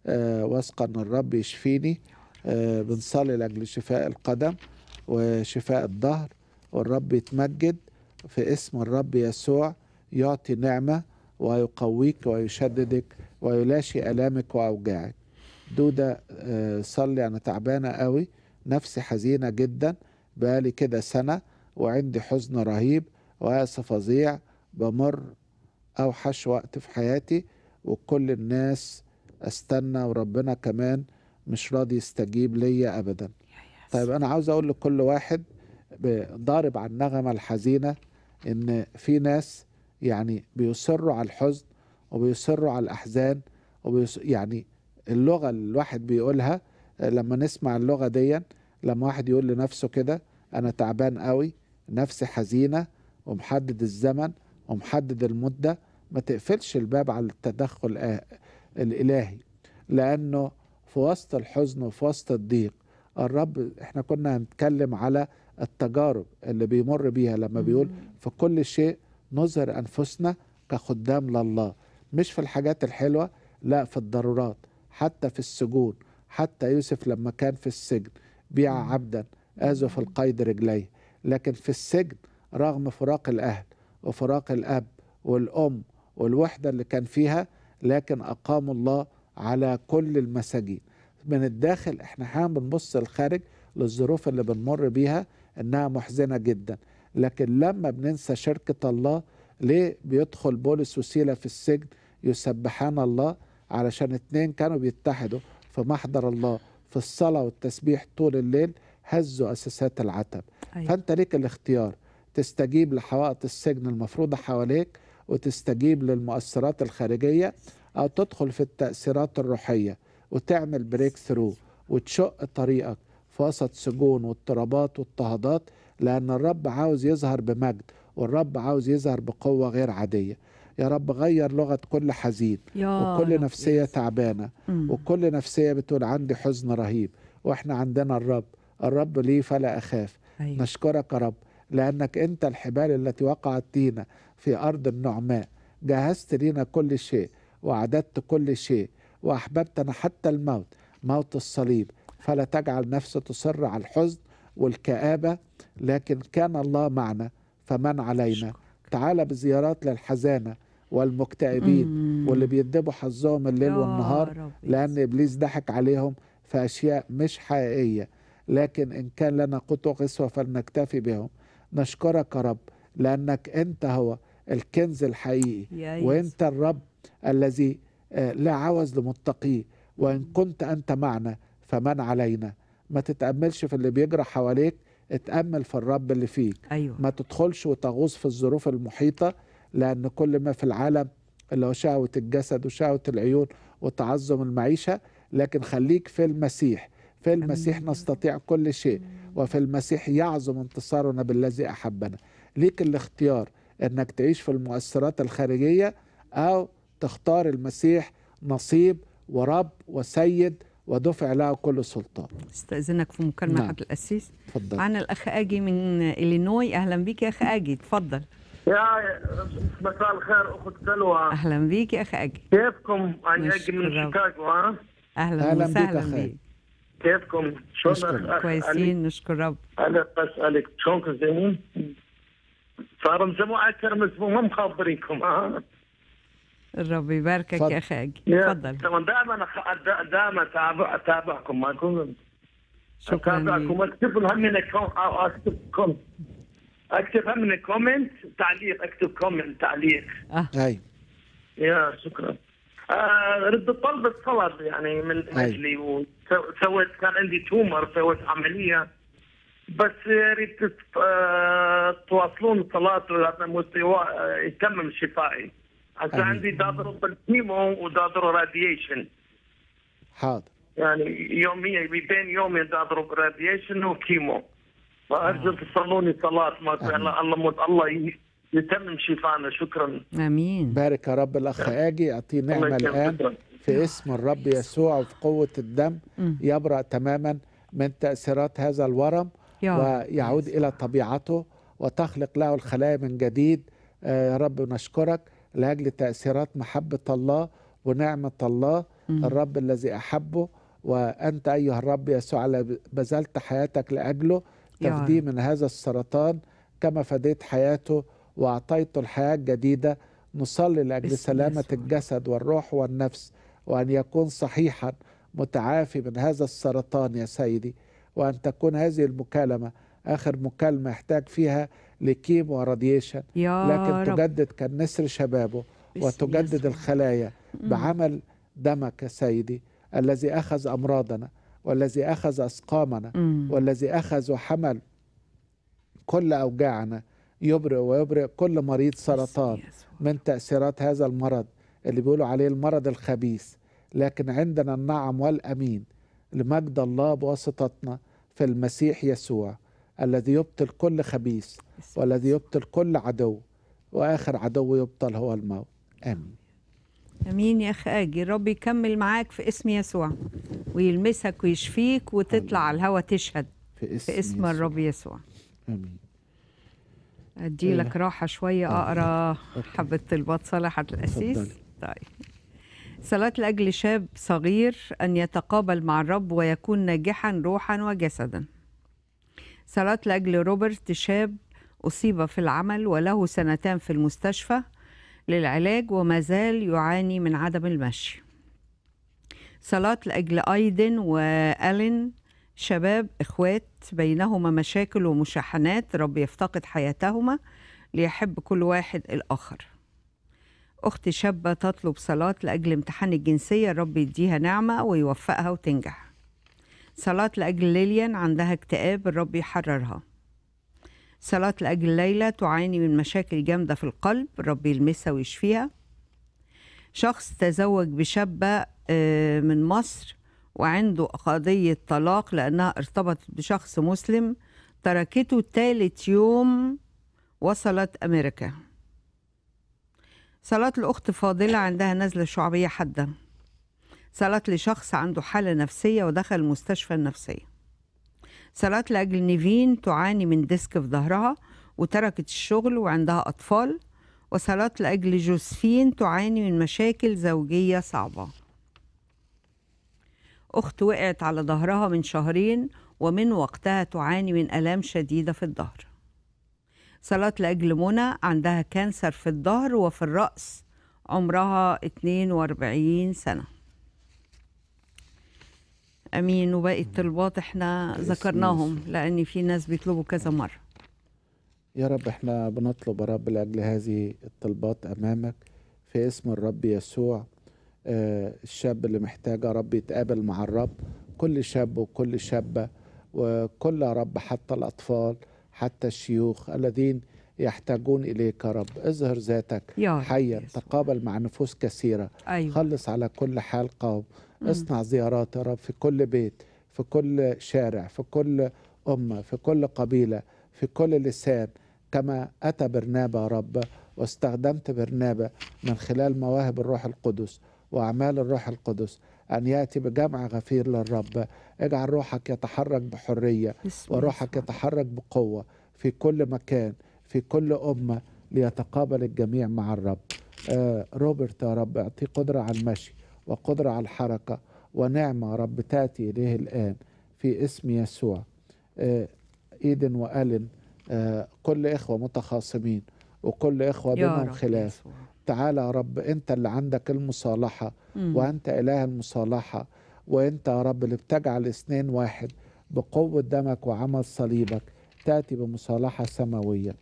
آه، واثقة ان الرب يشفيني آه، بنصلي لاجل شفاء القدم وشفاء الظهر والرب يتمجد في اسم الرب يسوع يعطي نعمة ويقويك ويشددك ويلاشي آلامك وأوجاعك دودة آه، صلي أنا تعبانة قوي نفسي حزينة جدا بقالي كده سنة وعندي حزن رهيب ويأس فظيع بمر أوحش وقت في حياتي وكل الناس استنى وربنا كمان مش راضي يستجيب ليا أبدا طيب أنا عاوز أقول لكل واحد ضارب على النغمة الحزينة إن في ناس يعني بيصروا على الحزن وبيصروا على الأحزان وبيص... يعني اللغه اللي الواحد بيقولها لما نسمع اللغه دي لما واحد يقول لنفسه كده انا تعبان قوي نفسي حزينه ومحدد الزمن ومحدد المده ما تقفلش الباب على التدخل الالهي لانه في وسط الحزن وفي وسط الضيق الرب احنا كنا هنتكلم على التجارب اللي بيمر بيها لما بيقول في كل شيء نظهر انفسنا كخدام لله مش في الحاجات الحلوه لا في الضرورات حتى في السجون حتى يوسف لما كان في السجن بيع عبدا في القيد رجليه لكن في السجن رغم فراق الأهل وفراق الأب والأم والوحدة اللي كان فيها لكن أقام الله على كل المساجين من الداخل احنا حين بنبص الخارج للظروف اللي بنمر بيها انها محزنه جدا لكن لما بننسى شركه الله ليه بيدخل بولس وسيله في السجن يسبحان الله علشان اتنين كانوا بيتحدوا في محضر الله في الصلاة والتسبيح طول الليل هزوا أساسات العتب أيوة. فأنت ليك الاختيار تستجيب لحوائط السجن المفروضة حواليك وتستجيب للمؤثرات الخارجية أو تدخل في التأثيرات الروحية وتعمل بريك ثرو وتشق طريقك في وسط سجون واضطرابات واضطهادات لأن الرب عاوز يظهر بمجد والرب عاوز يظهر بقوة غير عادية يا رب غير لغة كل حزين وكل نفسية يس. تعبانة مم. وكل نفسية بتقول عندي حزن رهيب واحنا عندنا الرب الرب لي فلا أخاف أيوة. نشكرك يا رب لأنك أنت الحبال التي وقعت لينا في أرض النعماء جهزت لينا كل شيء وأعددت كل شيء وأحببتنا حتى الموت موت الصليب فلا تجعل نفسه تصر على الحزن والكآبة لكن كان الله معنا فمن علينا تعال بزيارات للحزانة والمكتئبين واللي بيندبوا حظهم الليل والنهار لأن إبليس ضحك عليهم في أشياء مش حقيقية لكن إن كان لنا قوت وقسوة فلنكتفي بهم نشكرك يا رب لأنك أنت هو الكنز الحقيقي وأنت الرب الذي آه، لا عوز لمتقيه وإن كنت أنت معنا فمن علينا ما تتأملش في اللي بيجرى حواليك اتأمل في الرب اللي فيك أيوة. ما تدخلش وتغوص في الظروف المحيطة لأن كل ما في العالم اللي هو شهوة الجسد وشهوة العيون وتعظم المعيشة لكن خليك في المسيح في المسيح نستطيع كل شيء وفي المسيح يعظم انتصارنا بالذي أحبنا ليك الاختيار أنك تعيش في المؤثرات الخارجية أو تختار المسيح نصيب ورب وسيد ودفع له كل سلطان استأذنك في مكالمة نعم. عبد الأسيس فضل. عن الأخ أجي من إلينوي أهلا بك يا أخ أجي تفضل يا مساء الخير اخت سلوى اهلا بيك يا اخ اجي كيفكم انا اجي من شيكاغو ها اهلا وسهلا بيك, كيفكم؟ شلون كويسين نشكر رب انا بسالك شلونك زين؟ صار مجموعة اكثر من اسبوع ما مخبريكم ها الرب يباركك يا اخي اجي تفضل دائما دائما اتابع اتابعكم ما اكون شكرا اتابعكم اكتب لهم من اكتبكم اكتب هم كومنت تعليق اكتب كومنت تعليق اه اي يا شكرا آه رد الطلب الصلب يعني من اجلي وسويت كان عندي تومر سويت عمليه بس يا ريت آه تواصلون مستوى آه، يتمم شفائي هسه عندي دادرو بالكيمو ودادرو راديشن حاضر يعني يوميا بين يومين اضرب راديشن وكيمو فارجو آه. تصلوني صلاه ما الله الله يتمم شفانا شكرا امين بارك يا رب الاخ آه. اجي اعطيه نعمه الان في اسم الرب يسوع وفي قوه الدم يبرأ تماما من تاثيرات هذا الورم ويعود الى طبيعته وتخلق له الخلايا من جديد آه، يا رب نشكرك لاجل تاثيرات محبه الله ونعمه الله الرب الذي احبه وانت ايها الرب يسوع بذلت حياتك لاجله تفديه يعني. من هذا السرطان كما فديت حياته واعطيته الحياه الجديده نصلي لاجل سلامه الجسد والروح والنفس وان يكون صحيحا متعافي من هذا السرطان يا سيدي وان تكون هذه المكالمه اخر مكالمه يحتاج فيها لكيم وراديشن لكن رب. تجدد كالنسر شبابه وتجدد الخلايا بعمل دمك يا سيدي الذي اخذ امراضنا والذي أخذ أسقامنا مم. والذي أخذ وحمل كل أوجاعنا يبرئ ويبرئ كل مريض سرطان من تأثيرات هذا المرض اللي بيقولوا عليه المرض الخبيث لكن عندنا النعم والأمين لمجد الله بواسطتنا في المسيح يسوع الذي يبطل كل خبيث والذي يبطل كل عدو وآخر عدو يبطل هو الموت آمين امين يا اخ اجي ربي يكمل معاك في اسم يسوع ويلمسك ويشفيك وتطلع على الهوا تشهد في اسم, في اسم يسوع. الرب يسوع امين ادي لك إيه. راحه شويه اقرا حبه البط صالح عبد القسيس طيب صلاة لأجل شاب صغير أن يتقابل مع الرب ويكون ناجحا روحا وجسدا صلاة لأجل روبرت شاب أصيب في العمل وله سنتان في المستشفى للعلاج وما زال يعاني من عدم المشي صلاة لأجل أيدن وألين شباب إخوات بينهما مشاكل ومشاحنات رب يفتقد حياتهما ليحب كل واحد الآخر أخت شابة تطلب صلاة لأجل امتحان الجنسية رب يديها نعمة ويوفقها وتنجح صلاة لأجل ليليان عندها اكتئاب الرب يحررها صلاة لأجل ليلى تعاني من مشاكل جامدة في القلب رب يلمسها ويشفيها شخص تزوج بشابة آه، من مصر وعنده قضية طلاق لأنها ارتبطت بشخص مسلم تركته تالت يوم وصلت أمريكا صلاة لأخت فاضلة عندها نزلة شعبية حادة صلاة لشخص عنده حالة نفسية ودخل المستشفى النفسية صلاة لأجل نيفين تعاني من ديسك في ظهرها وتركت الشغل وعندها أطفال وصلاة لأجل جوزفين تعاني من مشاكل زوجية صعبة أخت وقعت على ظهرها من شهرين ومن وقتها تعاني من آلام شديدة في الظهر صلاة لأجل منى عندها كانسر في الظهر وفي الرأس عمرها 42 سنة امين وباقي الطلبات احنا ذكرناهم لان في ناس بيطلبوا كذا مره يا رب احنا بنطلب يا رب لاجل هذه الطلبات امامك في اسم الرب يسوع آه، الشاب اللي محتاج يا رب يتقابل مع الرب كل شاب وكل شابه وكل رب حتى الاطفال حتى الشيوخ الذين يحتاجون إليك يا رب اظهر ذاتك حيا تقابل مع نفوس كثيرة أيوة. خلص على كل حال قوم اصنع زيارات يا رب في كل بيت في كل شارع في كل أمة في كل قبيلة في كل لسان كما أتى برنابة يا رب واستخدمت برنابة من خلال مواهب الروح القدس وأعمال الروح القدس أن يأتي بجمع غفير للرب اجعل روحك يتحرك بحرية وروحك يتحرك بقوة في كل مكان في كل أمة ليتقابل الجميع مع الرب آه روبرت يا رب اعطيه قدرة على المشي وقدرة على الحركة ونعمة رب تأتي إليه الآن في اسم يسوع آه، إيدن وألن آه، كل إخوة متخاصمين وكل إخوة بينهم خلاف تعالى يا رب أنت اللي عندك المصالحة وأنت إله المصالحة وأنت يا رب اللي بتجعل اثنين واحد بقوة دمك وعمل صليبك تأتي بمصالحة سماوية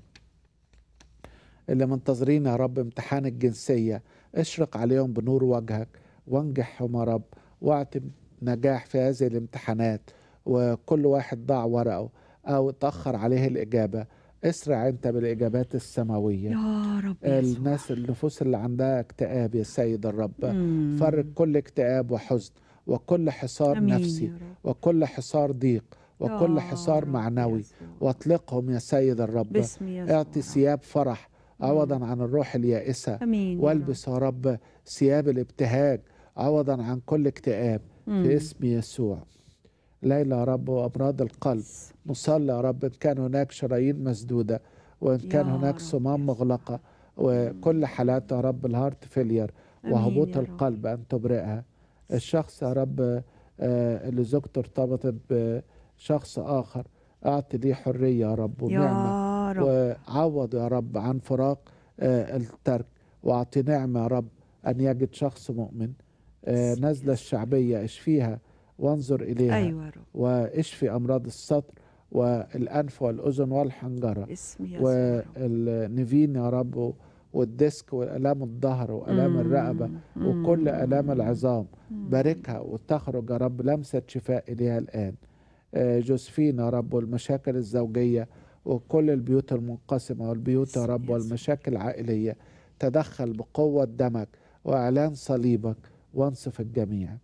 اللي منتظرين يا رب امتحان الجنسية اشرق عليهم بنور وجهك وانجح يا رب واعطي نجاح في هذه الامتحانات وكل واحد ضاع ورقه أو اتأخر عليه الإجابة اسرع انت بالاجابات السماويه يا رب الناس النفوس اللي عندها اكتئاب يا سيد الرب مم. فرق كل اكتئاب وحزن وكل حصار نفسي وكل حصار ضيق وكل حصار معنوي واطلقهم يا سيد الرب اعطي ثياب فرح عوضا عن الروح اليائسه أمين والبس يا رب ثياب الابتهاج عوضا عن كل اكتئاب في اسم يسوع ليلى يا رب وامراض القلب نصلي يا رب ان كان هناك شرايين مسدوده وان كان هناك صمام مغلقه وكل حالات يا رب الهارت فيلير وهبوط القلب ان تبرئها الشخص يا رب آه، اللي زوجته ارتبطت بشخص اخر اعطي ليه حريه يا رب ونعمه رب. وعوض يا رب عن فراق آه، الترك واعطي نعمه يا رب ان يجد شخص مؤمن آه، نزلة الشعبية اشفيها وانظر إليها أيوة رب. واشفي أمراض السطر والأنف والأذن والحنجرة اسمي والنيفين يا رب والديسك والام الظهر والام الرقبه وكل الام العظام باركها وتخرج يا رب لمسه شفاء اليها الان آه، جوزفين يا رب والمشاكل الزوجيه وكل البيوت المنقسمه والبيوت يا رب والمشاكل العائليه تدخل بقوه دمك واعلان صليبك وانصف الجميع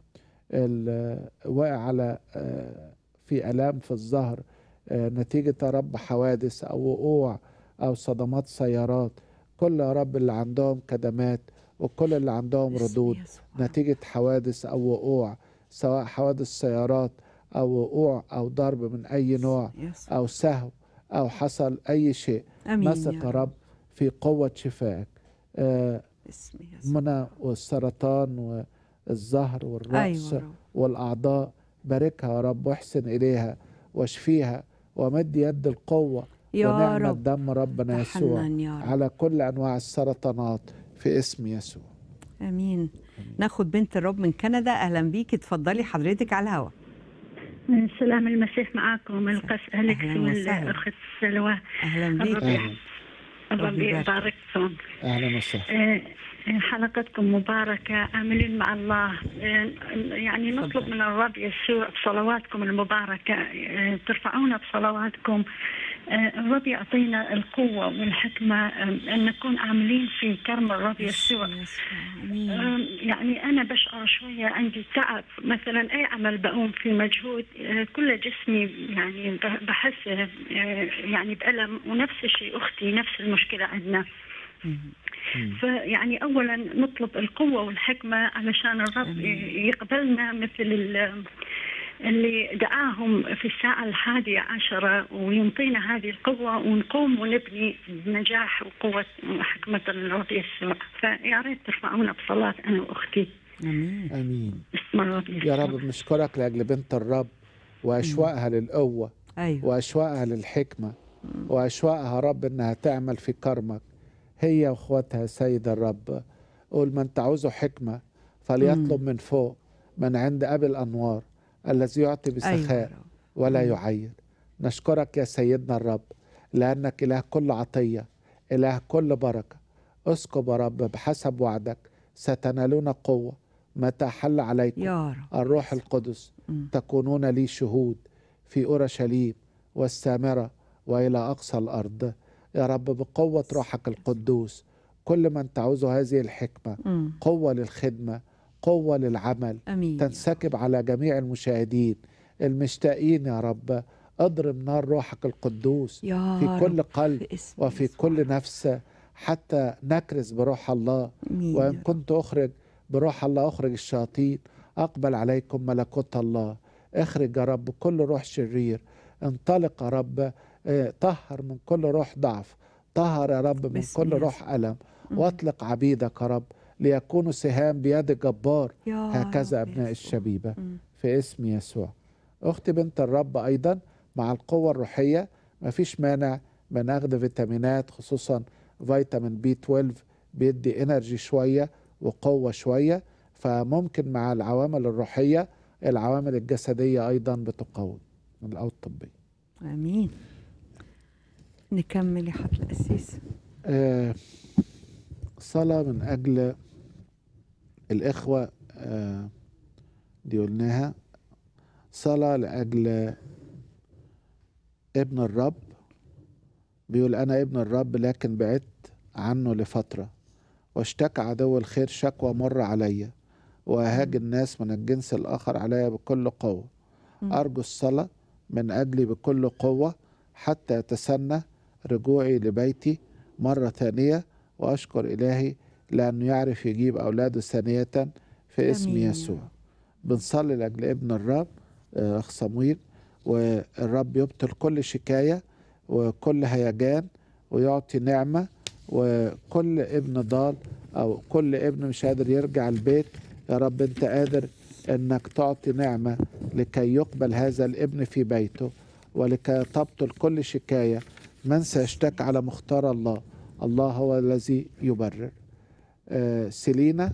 وقع على آه، في الام في الظهر آه، نتيجه يا رب حوادث او وقوع او صدمات سيارات كل يا رب اللي عندهم كدمات وكل اللي عندهم ردود نتيجه حوادث او وقوع سواء حوادث سيارات او وقوع او ضرب من اي نوع او سهو او حصل اي شيء مسك يا رب في قوه شفائك آه منى والسرطان و الظهر والرأس أيوة والأعضاء باركها يا رب واحسن إليها واشفيها ومد يد القوة يا ونعمة رب دم ربنا يسوع يا رب. على كل أنواع السرطانات في اسم يسوع أمين. أمين ناخد بنت الرب من كندا أهلا بيكي اتفضلي حضرتك على الهواء سلام المسيح معاكم القس أليكس والأخت سلوى أهلا بيك الله بيبارككم أهلا وسهلا آه، حلقتكم مباركة آمنين مع الله يعني نطلب من الرب يسوع بصلواتكم المباركة ترفعونا بصلواتكم الرب يعطينا القوة والحكمة أن نكون عاملين في كرم الرب يسوع يعني أنا بشعر شوية عندي تعب مثلا أي عمل بقوم فيه مجهود كل جسمي يعني بحس يعني بألم ونفس الشيء أختي نفس المشكلة عندنا فيعني اولا نطلب القوه والحكمه علشان الرب يقبلنا مثل اللي دعاهم في الساعة الحادية عشرة وينطينا هذه القوة ونقوم ونبني بنجاح وقوة حكمة الرب يسوع فيا ريت ترفعونا بصلاة أنا وأختي امين امين يا رب بنشكرك لاجل بنت الرب واشواقها للقوه ايوه واشواقها للحكمه واشواقها رب انها تعمل في كرمك هي واخواتها سيد الرب قول من تعوزه حكمة فليطلب من فوق من عند أبي الأنوار الذي يعطي أيوة بسخاء ولا يعير نشكرك يا سيدنا الرب لأنك إله كل عطية إله كل بركة اسكب يا رب بحسب وعدك ستنالون قوة متى حل عليكم يا رب. الروح القدس تكونون لي شهود في أورشليم والسامرة وإلى أقصى الأرض يا رب بقوة روحك القدوس كل من تعوزه هذه الحكمة مم. قوة للخدمة قوة للعمل أمين. تنسكب على جميع المشاهدين المشتاقين يا رب اضرب نار روحك القدوس يا في كل رب قلب في وفي يسوع. كل نفس حتى نكرز بروح الله أمين وإن كنت أخرج بروح الله أخرج الشياطين أقبل عليكم ملكوت الله اخرج يا رب كل روح شرير انطلق يا رب إيه، طهر من كل روح ضعف طهر يا رب من كل روح ألم واطلق عبيدك يا رب ليكونوا سهام بيد الجبار هكذا أبناء الشبيبة في اسم يسوع أختي بنت الرب أيضا مع القوة الروحية ما فيش مانع من أخذ فيتامينات خصوصا فيتامين بي 12 بيدي انرجي شوية وقوة شوية فممكن مع العوامل الروحية العوامل الجسدية أيضا بتقوي الأوض الطبية آمين نكمل يا حضرة القسيس آه صلاة من أجل الإخوة آه دي قلناها صلاة لأجل ابن الرب بيقول أنا ابن الرب لكن بعدت عنه لفترة واشتكى عدو الخير شكوى مر عليا وأهاج الناس من الجنس الآخر عليا بكل قوة أرجو الصلاة من أجلي بكل قوة حتى يتسنى رجوعي لبيتي مرة ثانية وأشكر إلهي لأنه يعرف يجيب أولاده ثانية في اسم أمين. يسوع بنصلي لأجل ابن الرب آه، أخ صمويل والرب يبطل كل شكاية وكل هيجان ويعطي نعمة وكل ابن ضال أو كل ابن مش قادر يرجع البيت يا رب أنت قادر أنك تعطي نعمة لكي يقبل هذا الابن في بيته ولكي تبطل كل شكاية من سيشتك على مختار الله الله هو الذي يبرر آه، سيلينا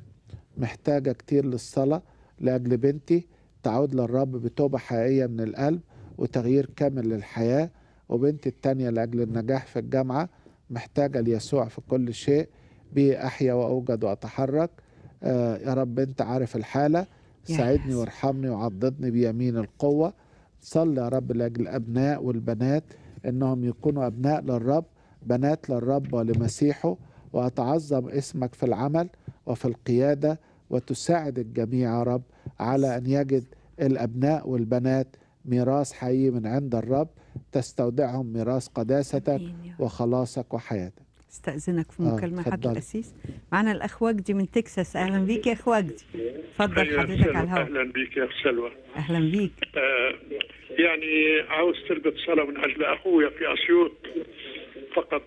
محتاجة كتير للصلاة لأجل بنتي تعود للرب بتوبة حقيقية من القلب وتغيير كامل للحياة وبنتي التانية لأجل النجاح في الجامعة محتاجة ليسوع في كل شيء به أحيا وأوجد وأتحرك آه، يا رب أنت عارف الحالة ساعدني وارحمني وعضدني بيمين القوة صلي يا رب لأجل الأبناء والبنات انهم يكونوا ابناء للرب بنات للرب ولمسيحه واتعظم اسمك في العمل وفي القياده وتساعد الجميع يا رب على ان يجد الابناء والبنات ميراث حقيقي من عند الرب تستودعهم ميراث قداستك وخلاصك وحياتك استأذنك في آه، مكالمة آه. حضرة الأسيس معنا الأخ وجدي من تكساس أهلا بيك يا أخ وجدي اتفضل حضرتك على الهواء أهلا بيك يا أخ سلوى أهلا بيك آه يعني عاوز تلبس صلاة من أجل أخويا في أسيوط فقط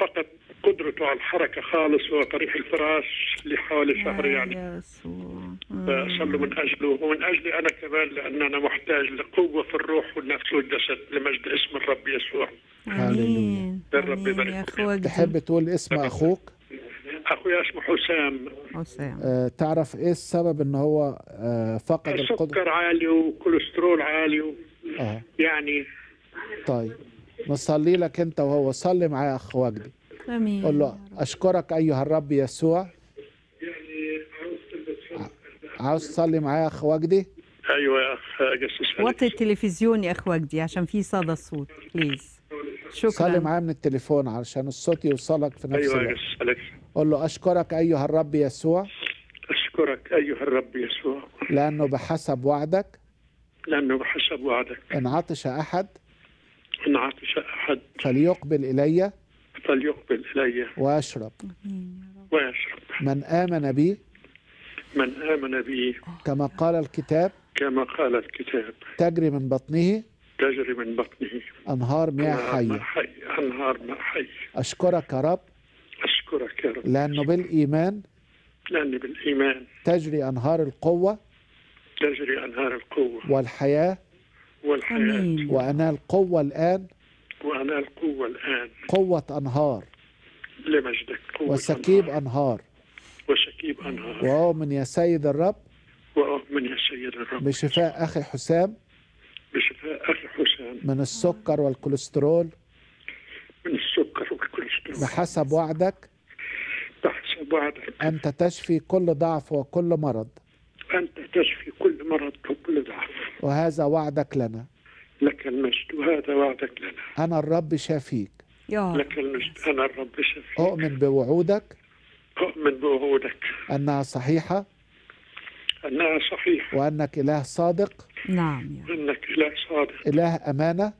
فقط قدرته على الحركه خالص وطريح الفراش لحوالي شهر يعني فصلوا من اجله ومن اجلي انا كمان لان انا محتاج لقوه في الروح والنفس والجسد لمجد اسم الرب يسوع امين الرب يبارك تحب تقول اسم اخوك؟ اخويا اسمه حسام حسام أه تعرف ايه السبب ان هو أه فقد القدره؟ سكر عالي وكوليسترول عالي و... أه. يعني طيب نصلي لك انت وهو صلي معايا اخ وجدي امين قول له اشكرك ايها الرب يسوع عاوز تصلي معايا يا اخ وجدي ايوه يا اخ وطي التلفزيون يا اخ وجدي عشان في صدى صوت بليز شكرا صلي معايا من التليفون علشان الصوت يوصلك في نفس أيوة الوقت ايوه قول له اشكرك ايها الرب يسوع اشكرك ايها الرب يسوع لانه بحسب وعدك لانه بحسب وعدك ان عطش احد ان عطش احد فليقبل الي فليقبل إلي وأشرب وأشرب من آمن بي من آمن بي كما قال الكتاب كما قال الكتاب تجري من بطنه تجري من بطنه أنهار مياه حية حي. أنهار ماء حي أشكرك يا رب أشكرك يا رب لأنه بالإيمان لأن بالإيمان تجري أنهار القوة تجري أنهار القوة والحياة والحياة وأنا القوة الآن وأنا القوة الآن قوة أنهار لمجدك قوة وسكيب أنهار, أنهار. وسكيب أنهار وأؤمن يا سيد الرب وأؤمن يا سيد الرب بشفاء أخي حسام بشفاء أخي حسام من السكر والكوليسترول من السكر والكوليسترول بحسب وعدك بحسب وعدك أنت تشفي كل ضعف وكل مرض أنت تشفي كل مرض وكل ضعف وهذا وعدك لنا لك المجد وهذا وعدك لنا أنا الرب شافيك لك المجد أنا الرب شافيك أؤمن بوعودك أؤمن بوعودك أنها صحيحة أنها صحيحة وأنك إله صادق نعم أنك إله صادق إله أمانة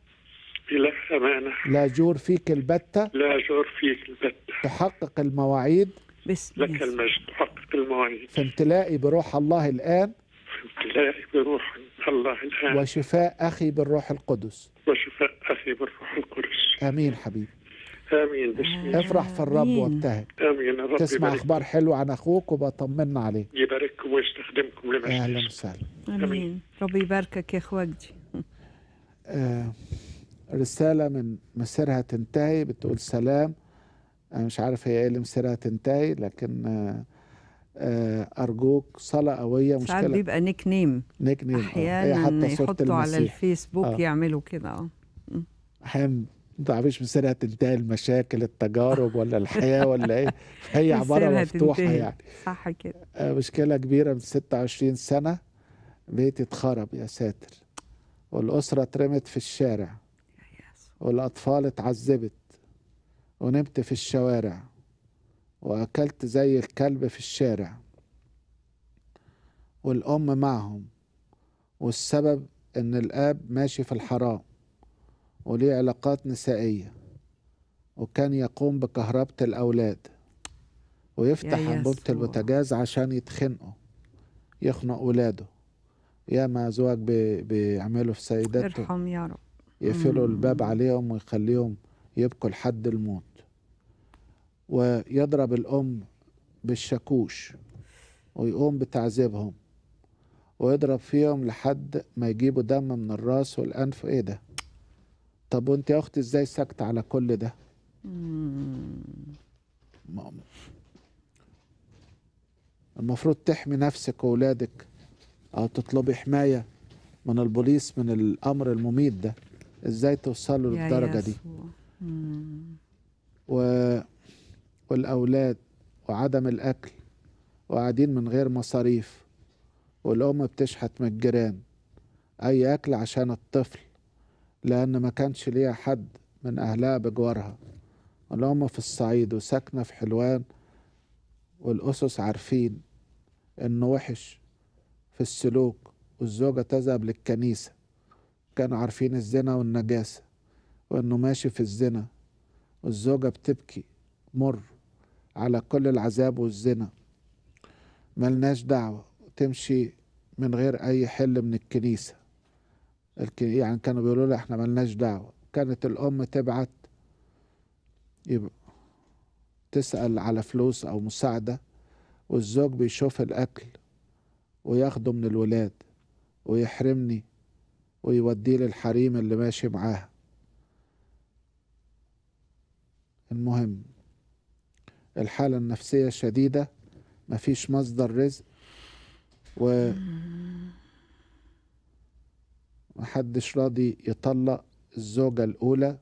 إله أمانة لا جور فيك البتة لا جور فيك البتة تحقق المواعيد بسم لك المجد تحقق المواعيد في امتلائي بروح الله الآن الله بروح الله الآن وشفاء أخي بالروح القدس وشفاء أخي بالروح القدس آمين حبيبي امين بسم الله افرح في الرب وابتهج امين الرب تسمع يبارك. اخبار حلوه عن اخوك وبطمنا عليك يبارككم ويستخدمكم لمسيح اهلا وسهلا امين, آمين. ربي يباركك يا اخواتي آه رساله من مسيرها تنتهي بتقول سلام انا مش عارف هي ايه اللي مسيرها تنتهي لكن آه آه، ارجوك صلاه قويه مشكله ساعات بيبقى نيك نيم نيك نيم آه، احيانا يحطوا على آه. الفيسبوك آه. يعملوا كده اه احيانا ما تعرفيش من سنه تنتهي المشاكل التجارب ولا الحياه ولا ايه هي عباره مفتوحه يعني صح كده آه مشكله كبيره من 26 سنه بيتي اتخرب يا ساتر والاسره اترمت في الشارع والاطفال اتعذبت ونمت في الشوارع وأكلت زي الكلب في الشارع والأم معهم والسبب إن الآب ماشي في الحرام وليه علاقات نسائية وكان يقوم بكهربة الأولاد ويفتح أنبوبة البوتاجاز عشان يتخنقوا يخنق ولاده يا ما زواج بي بيعملوا في سيداته ارحم يا رب يقفلوا الباب عليهم ويخليهم يبكوا لحد الموت ويضرب الأم بالشاكوش ويقوم بتعذيبهم ويضرب فيهم لحد ما يجيبوا دم من الراس والأنف إيه ده طب وانت يا أختي إزاي ساكتة على كل ده المفروض تحمي نفسك وولادك أو تطلبي حماية من البوليس من الأمر المميت ده إزاي توصلوا للدرجة دي و والأولاد وعدم الأكل وقاعدين من غير مصاريف والأم بتشحت من الجيران أي أكل عشان الطفل لأن ما كانش ليها حد من أهلها بجوارها والأم في الصعيد وساكنة في حلوان والأسس عارفين إنه وحش في السلوك والزوجة تذهب للكنيسة كانوا عارفين الزنا والنجاسة وإنه ماشي في الزنا والزوجة بتبكي مر على كل العذاب والزنا ملناش دعوة تمشي من غير أي حل من الكنيسة يعني كانوا بيقولوا لها احنا ملناش دعوة كانت الأم تبعت تسأل على فلوس أو مساعدة والزوج بيشوف الأكل وياخده من الولاد ويحرمني ويوديه للحريم اللي ماشي معاها المهم الحالة النفسية شديدة مفيش مصدر رزق و محدش راضي يطلق الزوجة الأولى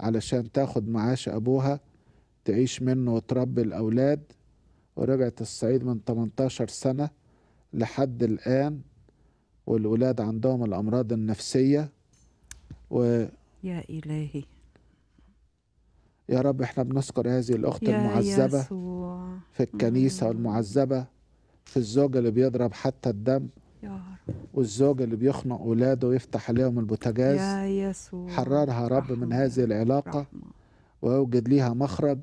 علشان تاخد معاش أبوها تعيش منه وتربي الأولاد ورجعت الصعيد من 18 سنة لحد الآن والولاد عندهم الأمراض النفسية و يا إلهي يا رب احنا بنذكر هذه الاخت المعذبه يسوع. في الكنيسه مم. المعذبه في الزوج اللي بيضرب حتى الدم يا رب. والزوج اللي بيخنق اولاده ويفتح عليهم البوتاجاز يا يسوع حررها رب من هذه العلاقه رحمة. ليها مخرج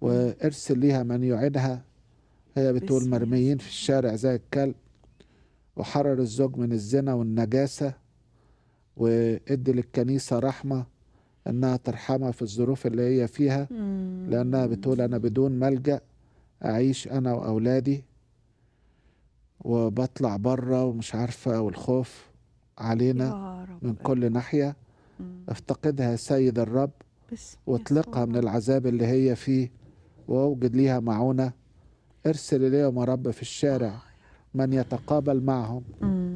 وارسل ليها من يعينها هي بتقول مرميين في الشارع زي الكلب وحرر الزوج من الزنا والنجاسه وادي للكنيسه رحمه انها ترحمها في الظروف اللي هي فيها لانها بتقول انا بدون ملجا اعيش انا واولادي وبطلع بره ومش عارفه والخوف علينا من كل ناحيه افتقدها سيد الرب واطلقها من العذاب اللي هي فيه واوجد ليها معونه ارسل اليهم يا رب في الشارع آه، من يتقابل معهم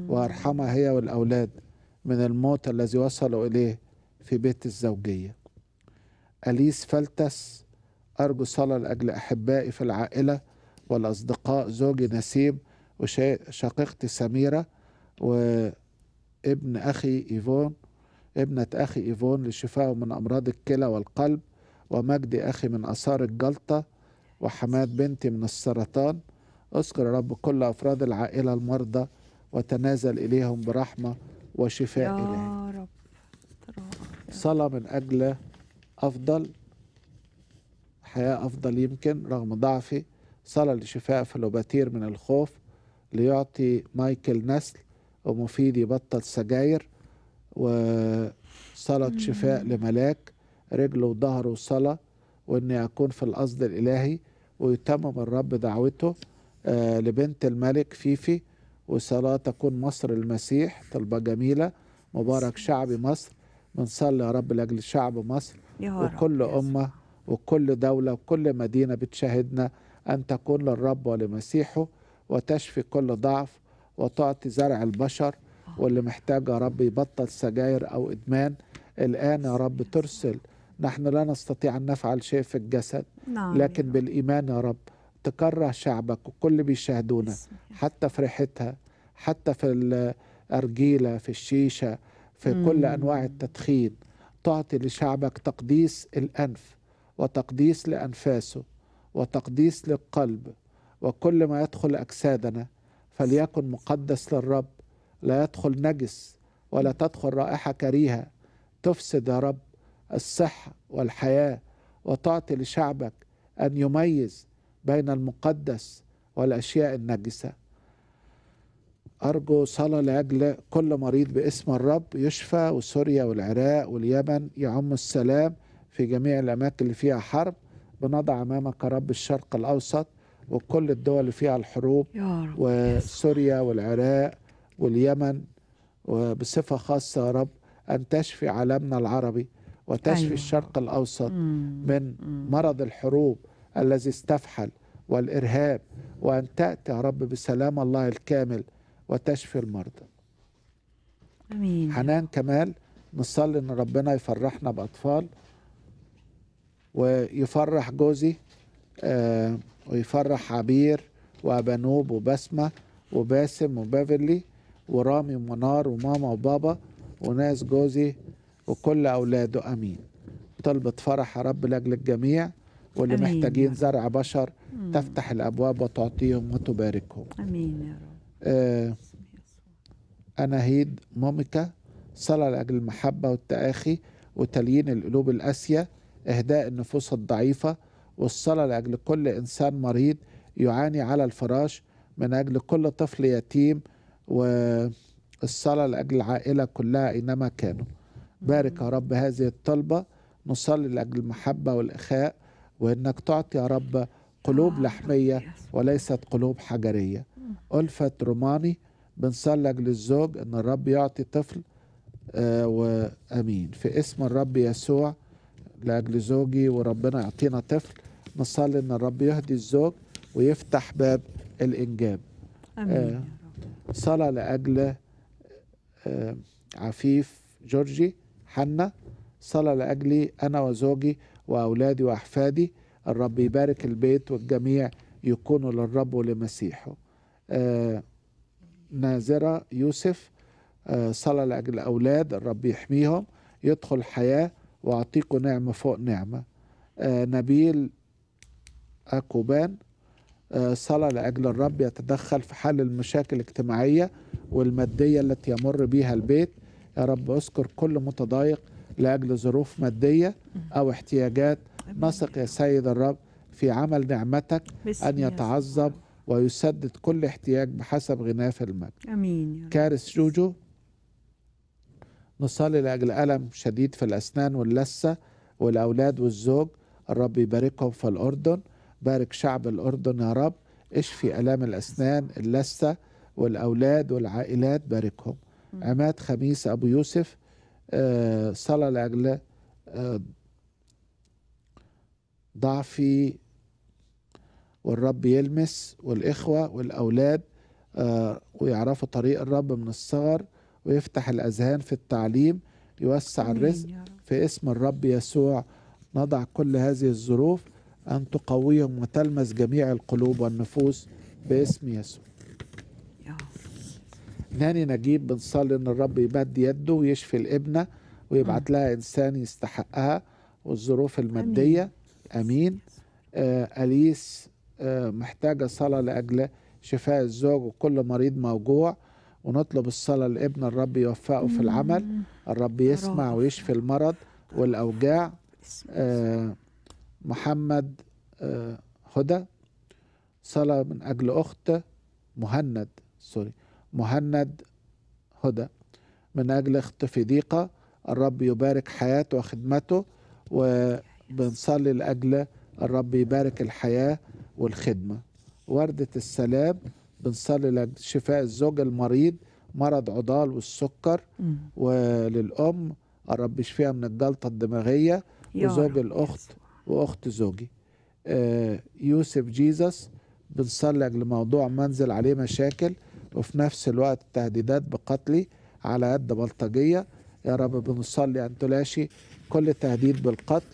وارحمها هي والاولاد من الموت الذي وصلوا اليه في بيت الزوجية أليس فلتس أرجو صلاة لأجل أحبائي في العائلة والأصدقاء زوجي نسيم وشقيقتي سميرة وابن أخي إيفون ابنة أخي إيفون لشفائه من أمراض الكلى والقلب ومجدي أخي من آثار الجلطة وحماد بنتي من السرطان اذكر يا رب كل أفراد العائلة المرضى وتنازل إليهم برحمة وشفاء إلهي صلاة من أجل أفضل حياة أفضل يمكن رغم ضعفي صلاة لشفاء فلوباتير من الخوف ليعطي مايكل نسل ومفيد يبطل سجاير وصلاة شفاء لملاك رجله وظهره صلاة وإني أكون في القصد الإلهي ويتمم الرب دعوته آه، لبنت الملك فيفي وصلاة تكون مصر المسيح طلبة جميلة مبارك شعبي مصر بنصلي يا رب لاجل شعب مصر وكل رب امه وكل دوله وكل مدينه بتشاهدنا ان تكون للرب ولمسيحه وتشفي كل ضعف وتعطي زرع البشر آه. واللي محتاج يا رب يبطل سجاير او ادمان الان يا رب ترسل نحن لا نستطيع ان نفعل شيء في الجسد نعم. لكن بالايمان يا رب تكره شعبك وكل بيشاهدونا حتى في ريحتها حتى في الارجيله في الشيشه في مم. كل أنواع التدخين تعطي لشعبك تقديس الأنف وتقديس لأنفاسه وتقديس للقلب وكل ما يدخل أجسادنا فليكن مقدس للرب لا يدخل نجس ولا تدخل رائحة كريهة تفسد يا رب الصحة والحياة وتعطي لشعبك أن يميز بين المقدس والأشياء النجسة أرجو صلاة لأجل كل مريض باسم الرب يشفى وسوريا والعراق واليمن يعم السلام في جميع الأماكن اللي فيها حرب بنضع أمامك يا رب الشرق الأوسط وكل الدول اللي فيها الحروب وسوريا والعراق واليمن وبصفة خاصة يا رب أن تشفي عالمنا العربي وتشفي أيوة. الشرق الأوسط مم. من مرض الحروب الذي استفحل والإرهاب وأن تأتي يا رب بسلام الله الكامل وتشفي المرضى امين حنان كمال نصلي ان ربنا يفرحنا باطفال ويفرح جوزي آه، ويفرح عبير وابانوب وبسمه وباسم وبافرلي ورامي ومنار وماما وبابا وناس جوزي وكل اولاده امين طلبة فرح يا رب لاجل الجميع واللي أمين. محتاجين زرع بشر تفتح الابواب وتعطيهم وتباركهم امين يا رب آه، أنا هيد موميكا صلاة لأجل المحبة والتآخي وتليين القلوب القاسية إهداء النفوس الضعيفة والصلاة لأجل كل إنسان مريض يعاني على الفراش من أجل كل طفل يتيم والصلاة لأجل العائلة كلها أينما كانوا بارك يا رب هذه الطلبة نصلي لأجل المحبة والإخاء وإنك تعطي يا رب قلوب آه، لحمية وليست قلوب حجرية ألفت روماني بنصلك للزوج إن الرب يعطي طفل آه وأمين في اسم الرب يسوع لأجل زوجي وربنا يعطينا طفل نصلي إن الرب يهدي الزوج ويفتح باب الإنجاب أمين آه صلاة لأجل آه عفيف جورجي حنا صلاة لأجلي أنا وزوجي وأولادي وأحفادي الرب يبارك البيت والجميع يكونوا للرب ولمسيحه آه، نازرة يوسف صلاة لأجل الأولاد الرب يحميهم يدخل حياة وأعطيكم نعمة فوق نعمة آه، نبيل أكوبان صلاة لأجل الرب يتدخل في حل المشاكل الاجتماعية والمادية التي يمر بها البيت يا رب أذكر كل متضايق لأجل ظروف مادية أو احتياجات نثق يا سيد الرب في عمل نعمتك أن يتعظم ويسدد كل احتياج بحسب غناه في المجد امين كارث جوجو نصلي لاجل الم شديد في الاسنان واللثه والاولاد والزوج الرب يباركهم في الاردن بارك شعب الاردن يا رب اشفي الام الاسنان اللثه والاولاد والعائلات باركهم عماد خميس ابو يوسف آه، صلى لاجل آه، ضعفي والرب يلمس والإخوة والأولاد آه، ويعرفوا طريق الرب من الصغر ويفتح الأذهان في التعليم يوسع الرزق في اسم الرب يسوع نضع كل هذه الظروف أن تقويهم وتلمس جميع القلوب والنفوس باسم يسوع ناني نجيب بنصلي ان الرب يمد يده ويشفي الابنه ويبعت آه. لها انسان يستحقها والظروف الماديه امين, آمين. آه اليس محتاجة صلاة لأجل شفاء الزوج وكل مريض موجوع ونطلب الصلاة لابن الرب يوفقه في العمل الرب يسمع ويشفي المرض والأوجاع محمد آه، هدى صلاة من أجل أخت مهند سوري مهند هدى من أجل أخت فديقة الرب يبارك حياته وخدمته وبنصلي لأجل الرب يبارك الحياة والخدمة وردة السلام بنصلي لشفاء الزوج المريض مرض عضال والسكر م. وللأم الرب يشفيها من الجلطة الدماغية وزوج الأخت وأخت زوجي آه يوسف جيزس بنصلي لموضوع منزل عليه مشاكل وفي نفس الوقت تهديدات بقتلي على قد بلطجية يا رب بنصلي أن تلاشي كل تهديد بالقتل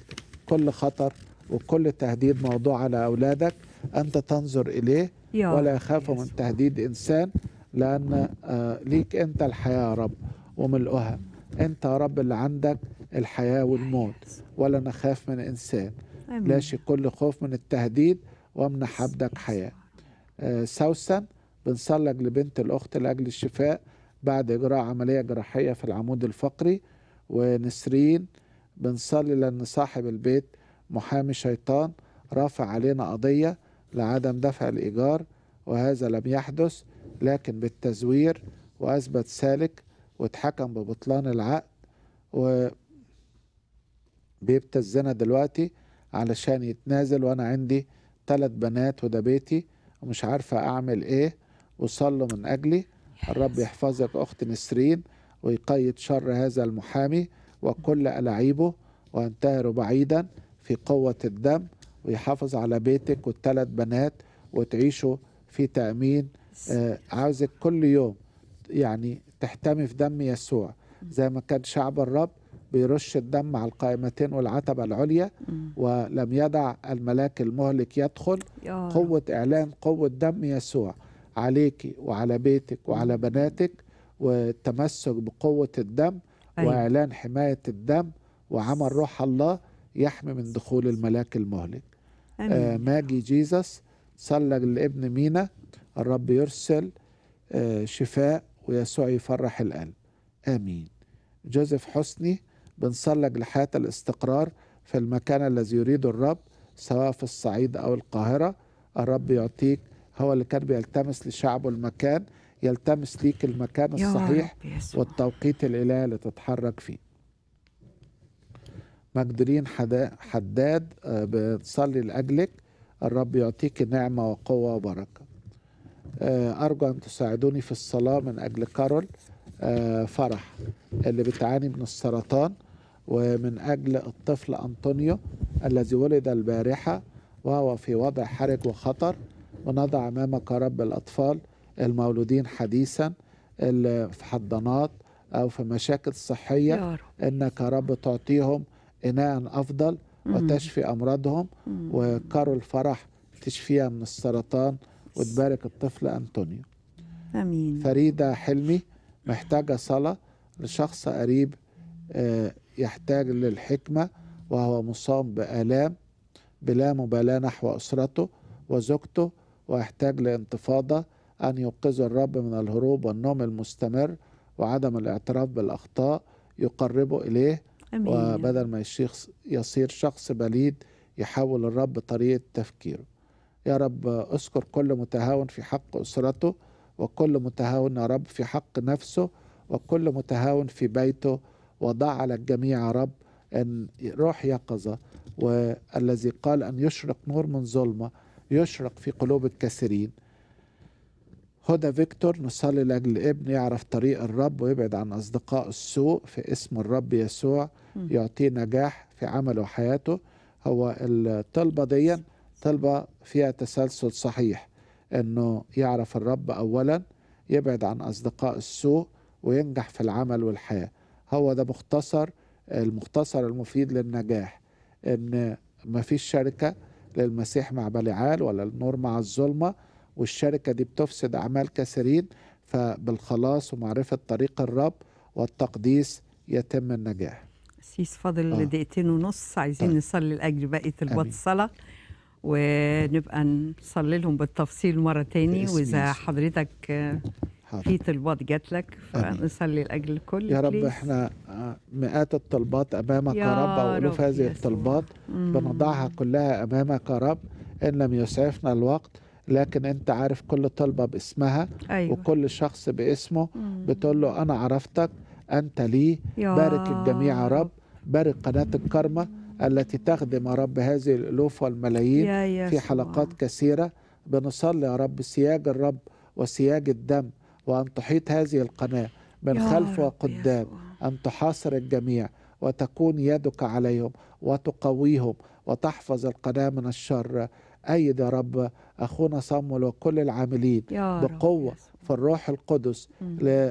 كل خطر وكل تهديد موضوع على أولادك أنت تنظر إليه ولا يخاف من تهديد إنسان لأن آه، ليك أنت الحياة يا رب وملؤها أنت يا رب اللي عندك الحياة والموت ولا نخاف من إنسان لاشي كل خوف من التهديد وامنح حبدك حياة آه، سوسن بنصلك لبنت الأخت لأجل الشفاء بعد إجراء عملية جراحية في العمود الفقري ونسرين بنصلي لأن صاحب البيت محامي شيطان رافع علينا قضية لعدم دفع الإيجار وهذا لم يحدث لكن بالتزوير وأثبت سالك واتحكم ببطلان العقد و بيبتى الزنا دلوقتي علشان يتنازل وأنا عندي ثلاث بنات وده بيتي ومش عارفة أعمل إيه وصلوا من أجلي الرب يحفظك أخت نسرين ويقيد شر هذا المحامي وكل ألاعيبه وانتهروا بعيدا في قوة الدم ويحافظ على بيتك والثلاث بنات وتعيشوا في تأمين آه عاوزك كل يوم يعني تحتمي في دم يسوع زي ما كان شعب الرب بيرش الدم على القائمتين والعتبة العليا ولم يدع الملاك المهلك يدخل قوة إعلان قوة دم يسوع عليك وعلى بيتك وعلى بناتك والتمسك بقوة الدم أيوة. وإعلان حماية الدم وعمل روح الله يحمي من دخول الملاك المهلك آه ماجي جيزس صلى لابن مينا الرب يرسل آه شفاء ويسوع يفرح القلب امين جوزيف حسني بنصلج لحياة الاستقرار في المكان الذي يريده الرب سواء في الصعيد أو القاهرة الرب يعطيك هو اللي كان بيلتمس لشعبه المكان يلتمس ليك المكان الصحيح والتوقيت الإلهي اللي تتحرك فيه مجدولين حداد آه، بتصلي لأجلك الرب يعطيك نعمة وقوة وبركة آه، أرجو أن تساعدوني في الصلاة من أجل كارول آه، فرح اللي بتعاني من السرطان ومن أجل الطفل أنطونيو الذي ولد البارحة وهو في وضع حرج وخطر ونضع أمامك رب الأطفال المولودين حديثا اللي في حضانات أو في مشاكل صحية يا رب. إنك رب تعطيهم إناء أفضل وتشفي أمراضهم وكارول الفرح تشفيها من السرطان وتبارك الطفل أنطونيو أمين فريدة حلمي محتاجة صلاة لشخص قريب آه، يحتاج للحكمة وهو مصاب بآلام بلا مبالاة نحو أسرته وزوجته ويحتاج لانتفاضة أن يوقظ الرب من الهروب والنوم المستمر وعدم الاعتراف بالأخطاء يقربه إليه أمين. وبدل ما الشيخ يصير شخص بليد يحول الرب طريقة تفكيره يا رب اذكر كل متهاون في حق أسرته وكل متهاون يا رب في حق نفسه وكل متهاون في بيته وضع على الجميع يا رب أن روح يقظة والذي قال أن يشرق نور من ظلمة يشرق في قلوب الكثيرين هدى فيكتور نصلي لاجل ابن يعرف طريق الرب ويبعد عن اصدقاء السوء في اسم الرب يسوع يعطيه نجاح في عمله وحياته هو الطلبه دي طلبه فيها تسلسل صحيح انه يعرف الرب اولا يبعد عن اصدقاء السوء وينجح في العمل والحياه هو ده مختصر المختصر المفيد للنجاح ان ما فيش شركه للمسيح مع بلعال ولا النور مع الظلمه والشركة دي بتفسد أعمال كثيرين فبالخلاص ومعرفة طريق الرب والتقديس يتم النجاح سيس فاضل آه. دقيقتين ونص عايزين طيب. نصلي لأجل بقية البط الصلاة ونبقى نصلي لهم بالتفصيل مرة تاني وإذا حضرتك في طلبات جات لك فنصلي لاجل الكل يا رب بليز. احنا آه، مئات الطلبات امامك يا, يا رب والوف هذه الطلبات بنضعها كلها امامك يا رب ان لم يسعفنا الوقت لكن انت عارف كل طلبه باسمها أيوة. وكل شخص باسمه بتقول له انا عرفتك انت لي بارك الجميع يا رب بارك قناه الكرمه التي تخدم يا رب هذه الالوف والملايين يا في حلقات كثيره بنصلي يا رب سياج الرب وسياج الدم وان تحيط هذه القناه من خلف وقدام ان تحاصر الجميع وتكون يدك عليهم وتقويهم وتحفظ القناه من الشر أيد يا رب أخونا صامول وكل العاملين بقوة في الروح القدس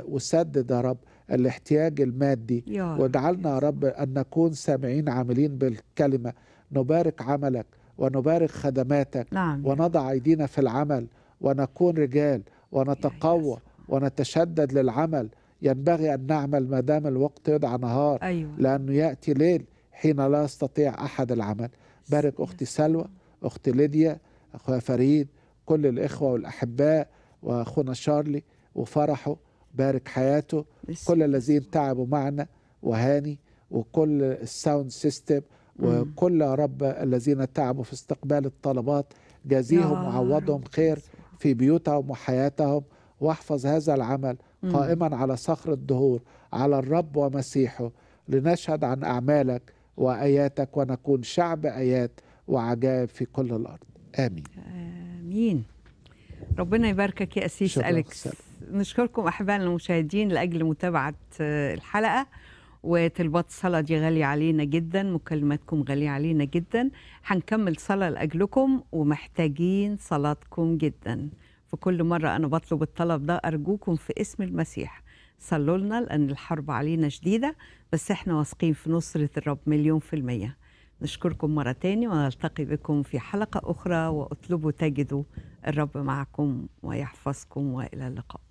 وسدد يا رب الاحتياج المادي واجعلنا يا رب أن نكون سامعين عاملين بالكلمة نبارك عملك ونبارك خدماتك نعم. ونضع أيدينا في العمل ونكون رجال ونتقوى ونتشدد للعمل ينبغي أن نعمل ما دام الوقت يدعى نهار أيوة. لأنه يأتي ليل حين لا يستطيع أحد العمل بارك أختي سلوى أخت ليديا اخويا فريد كل الإخوة والأحباء وأخونا شارلي وفرحه بارك حياته بس. كل الذين تعبوا معنا وهاني وكل الساوند سيستم وكل يا رب الذين تعبوا في استقبال الطلبات جازيهم وعوضهم خير في بيوتهم وحياتهم واحفظ هذا العمل قائما على صخر الدهور على الرب ومسيحه لنشهد عن أعمالك وآياتك ونكون شعب آيات وعجائب في كل الارض امين امين ربنا يباركك يا اسيس اليكس نشكركم احبائنا المشاهدين لاجل متابعه آه، الحلقه وطلبات الصلاة دي غالية علينا جدا مكالماتكم غالية علينا جدا هنكمل صلاة لأجلكم ومحتاجين صلاتكم جدا في كل مرة أنا بطلب الطلب ده أرجوكم في اسم المسيح صلوا لنا لأن الحرب علينا شديدة بس احنا واثقين في نصرة الرب مليون في المية نشكركم مرة تاني ونلتقي بكم في حلقة أخرى وأطلبوا تجدوا الرب معكم ويحفظكم وإلى اللقاء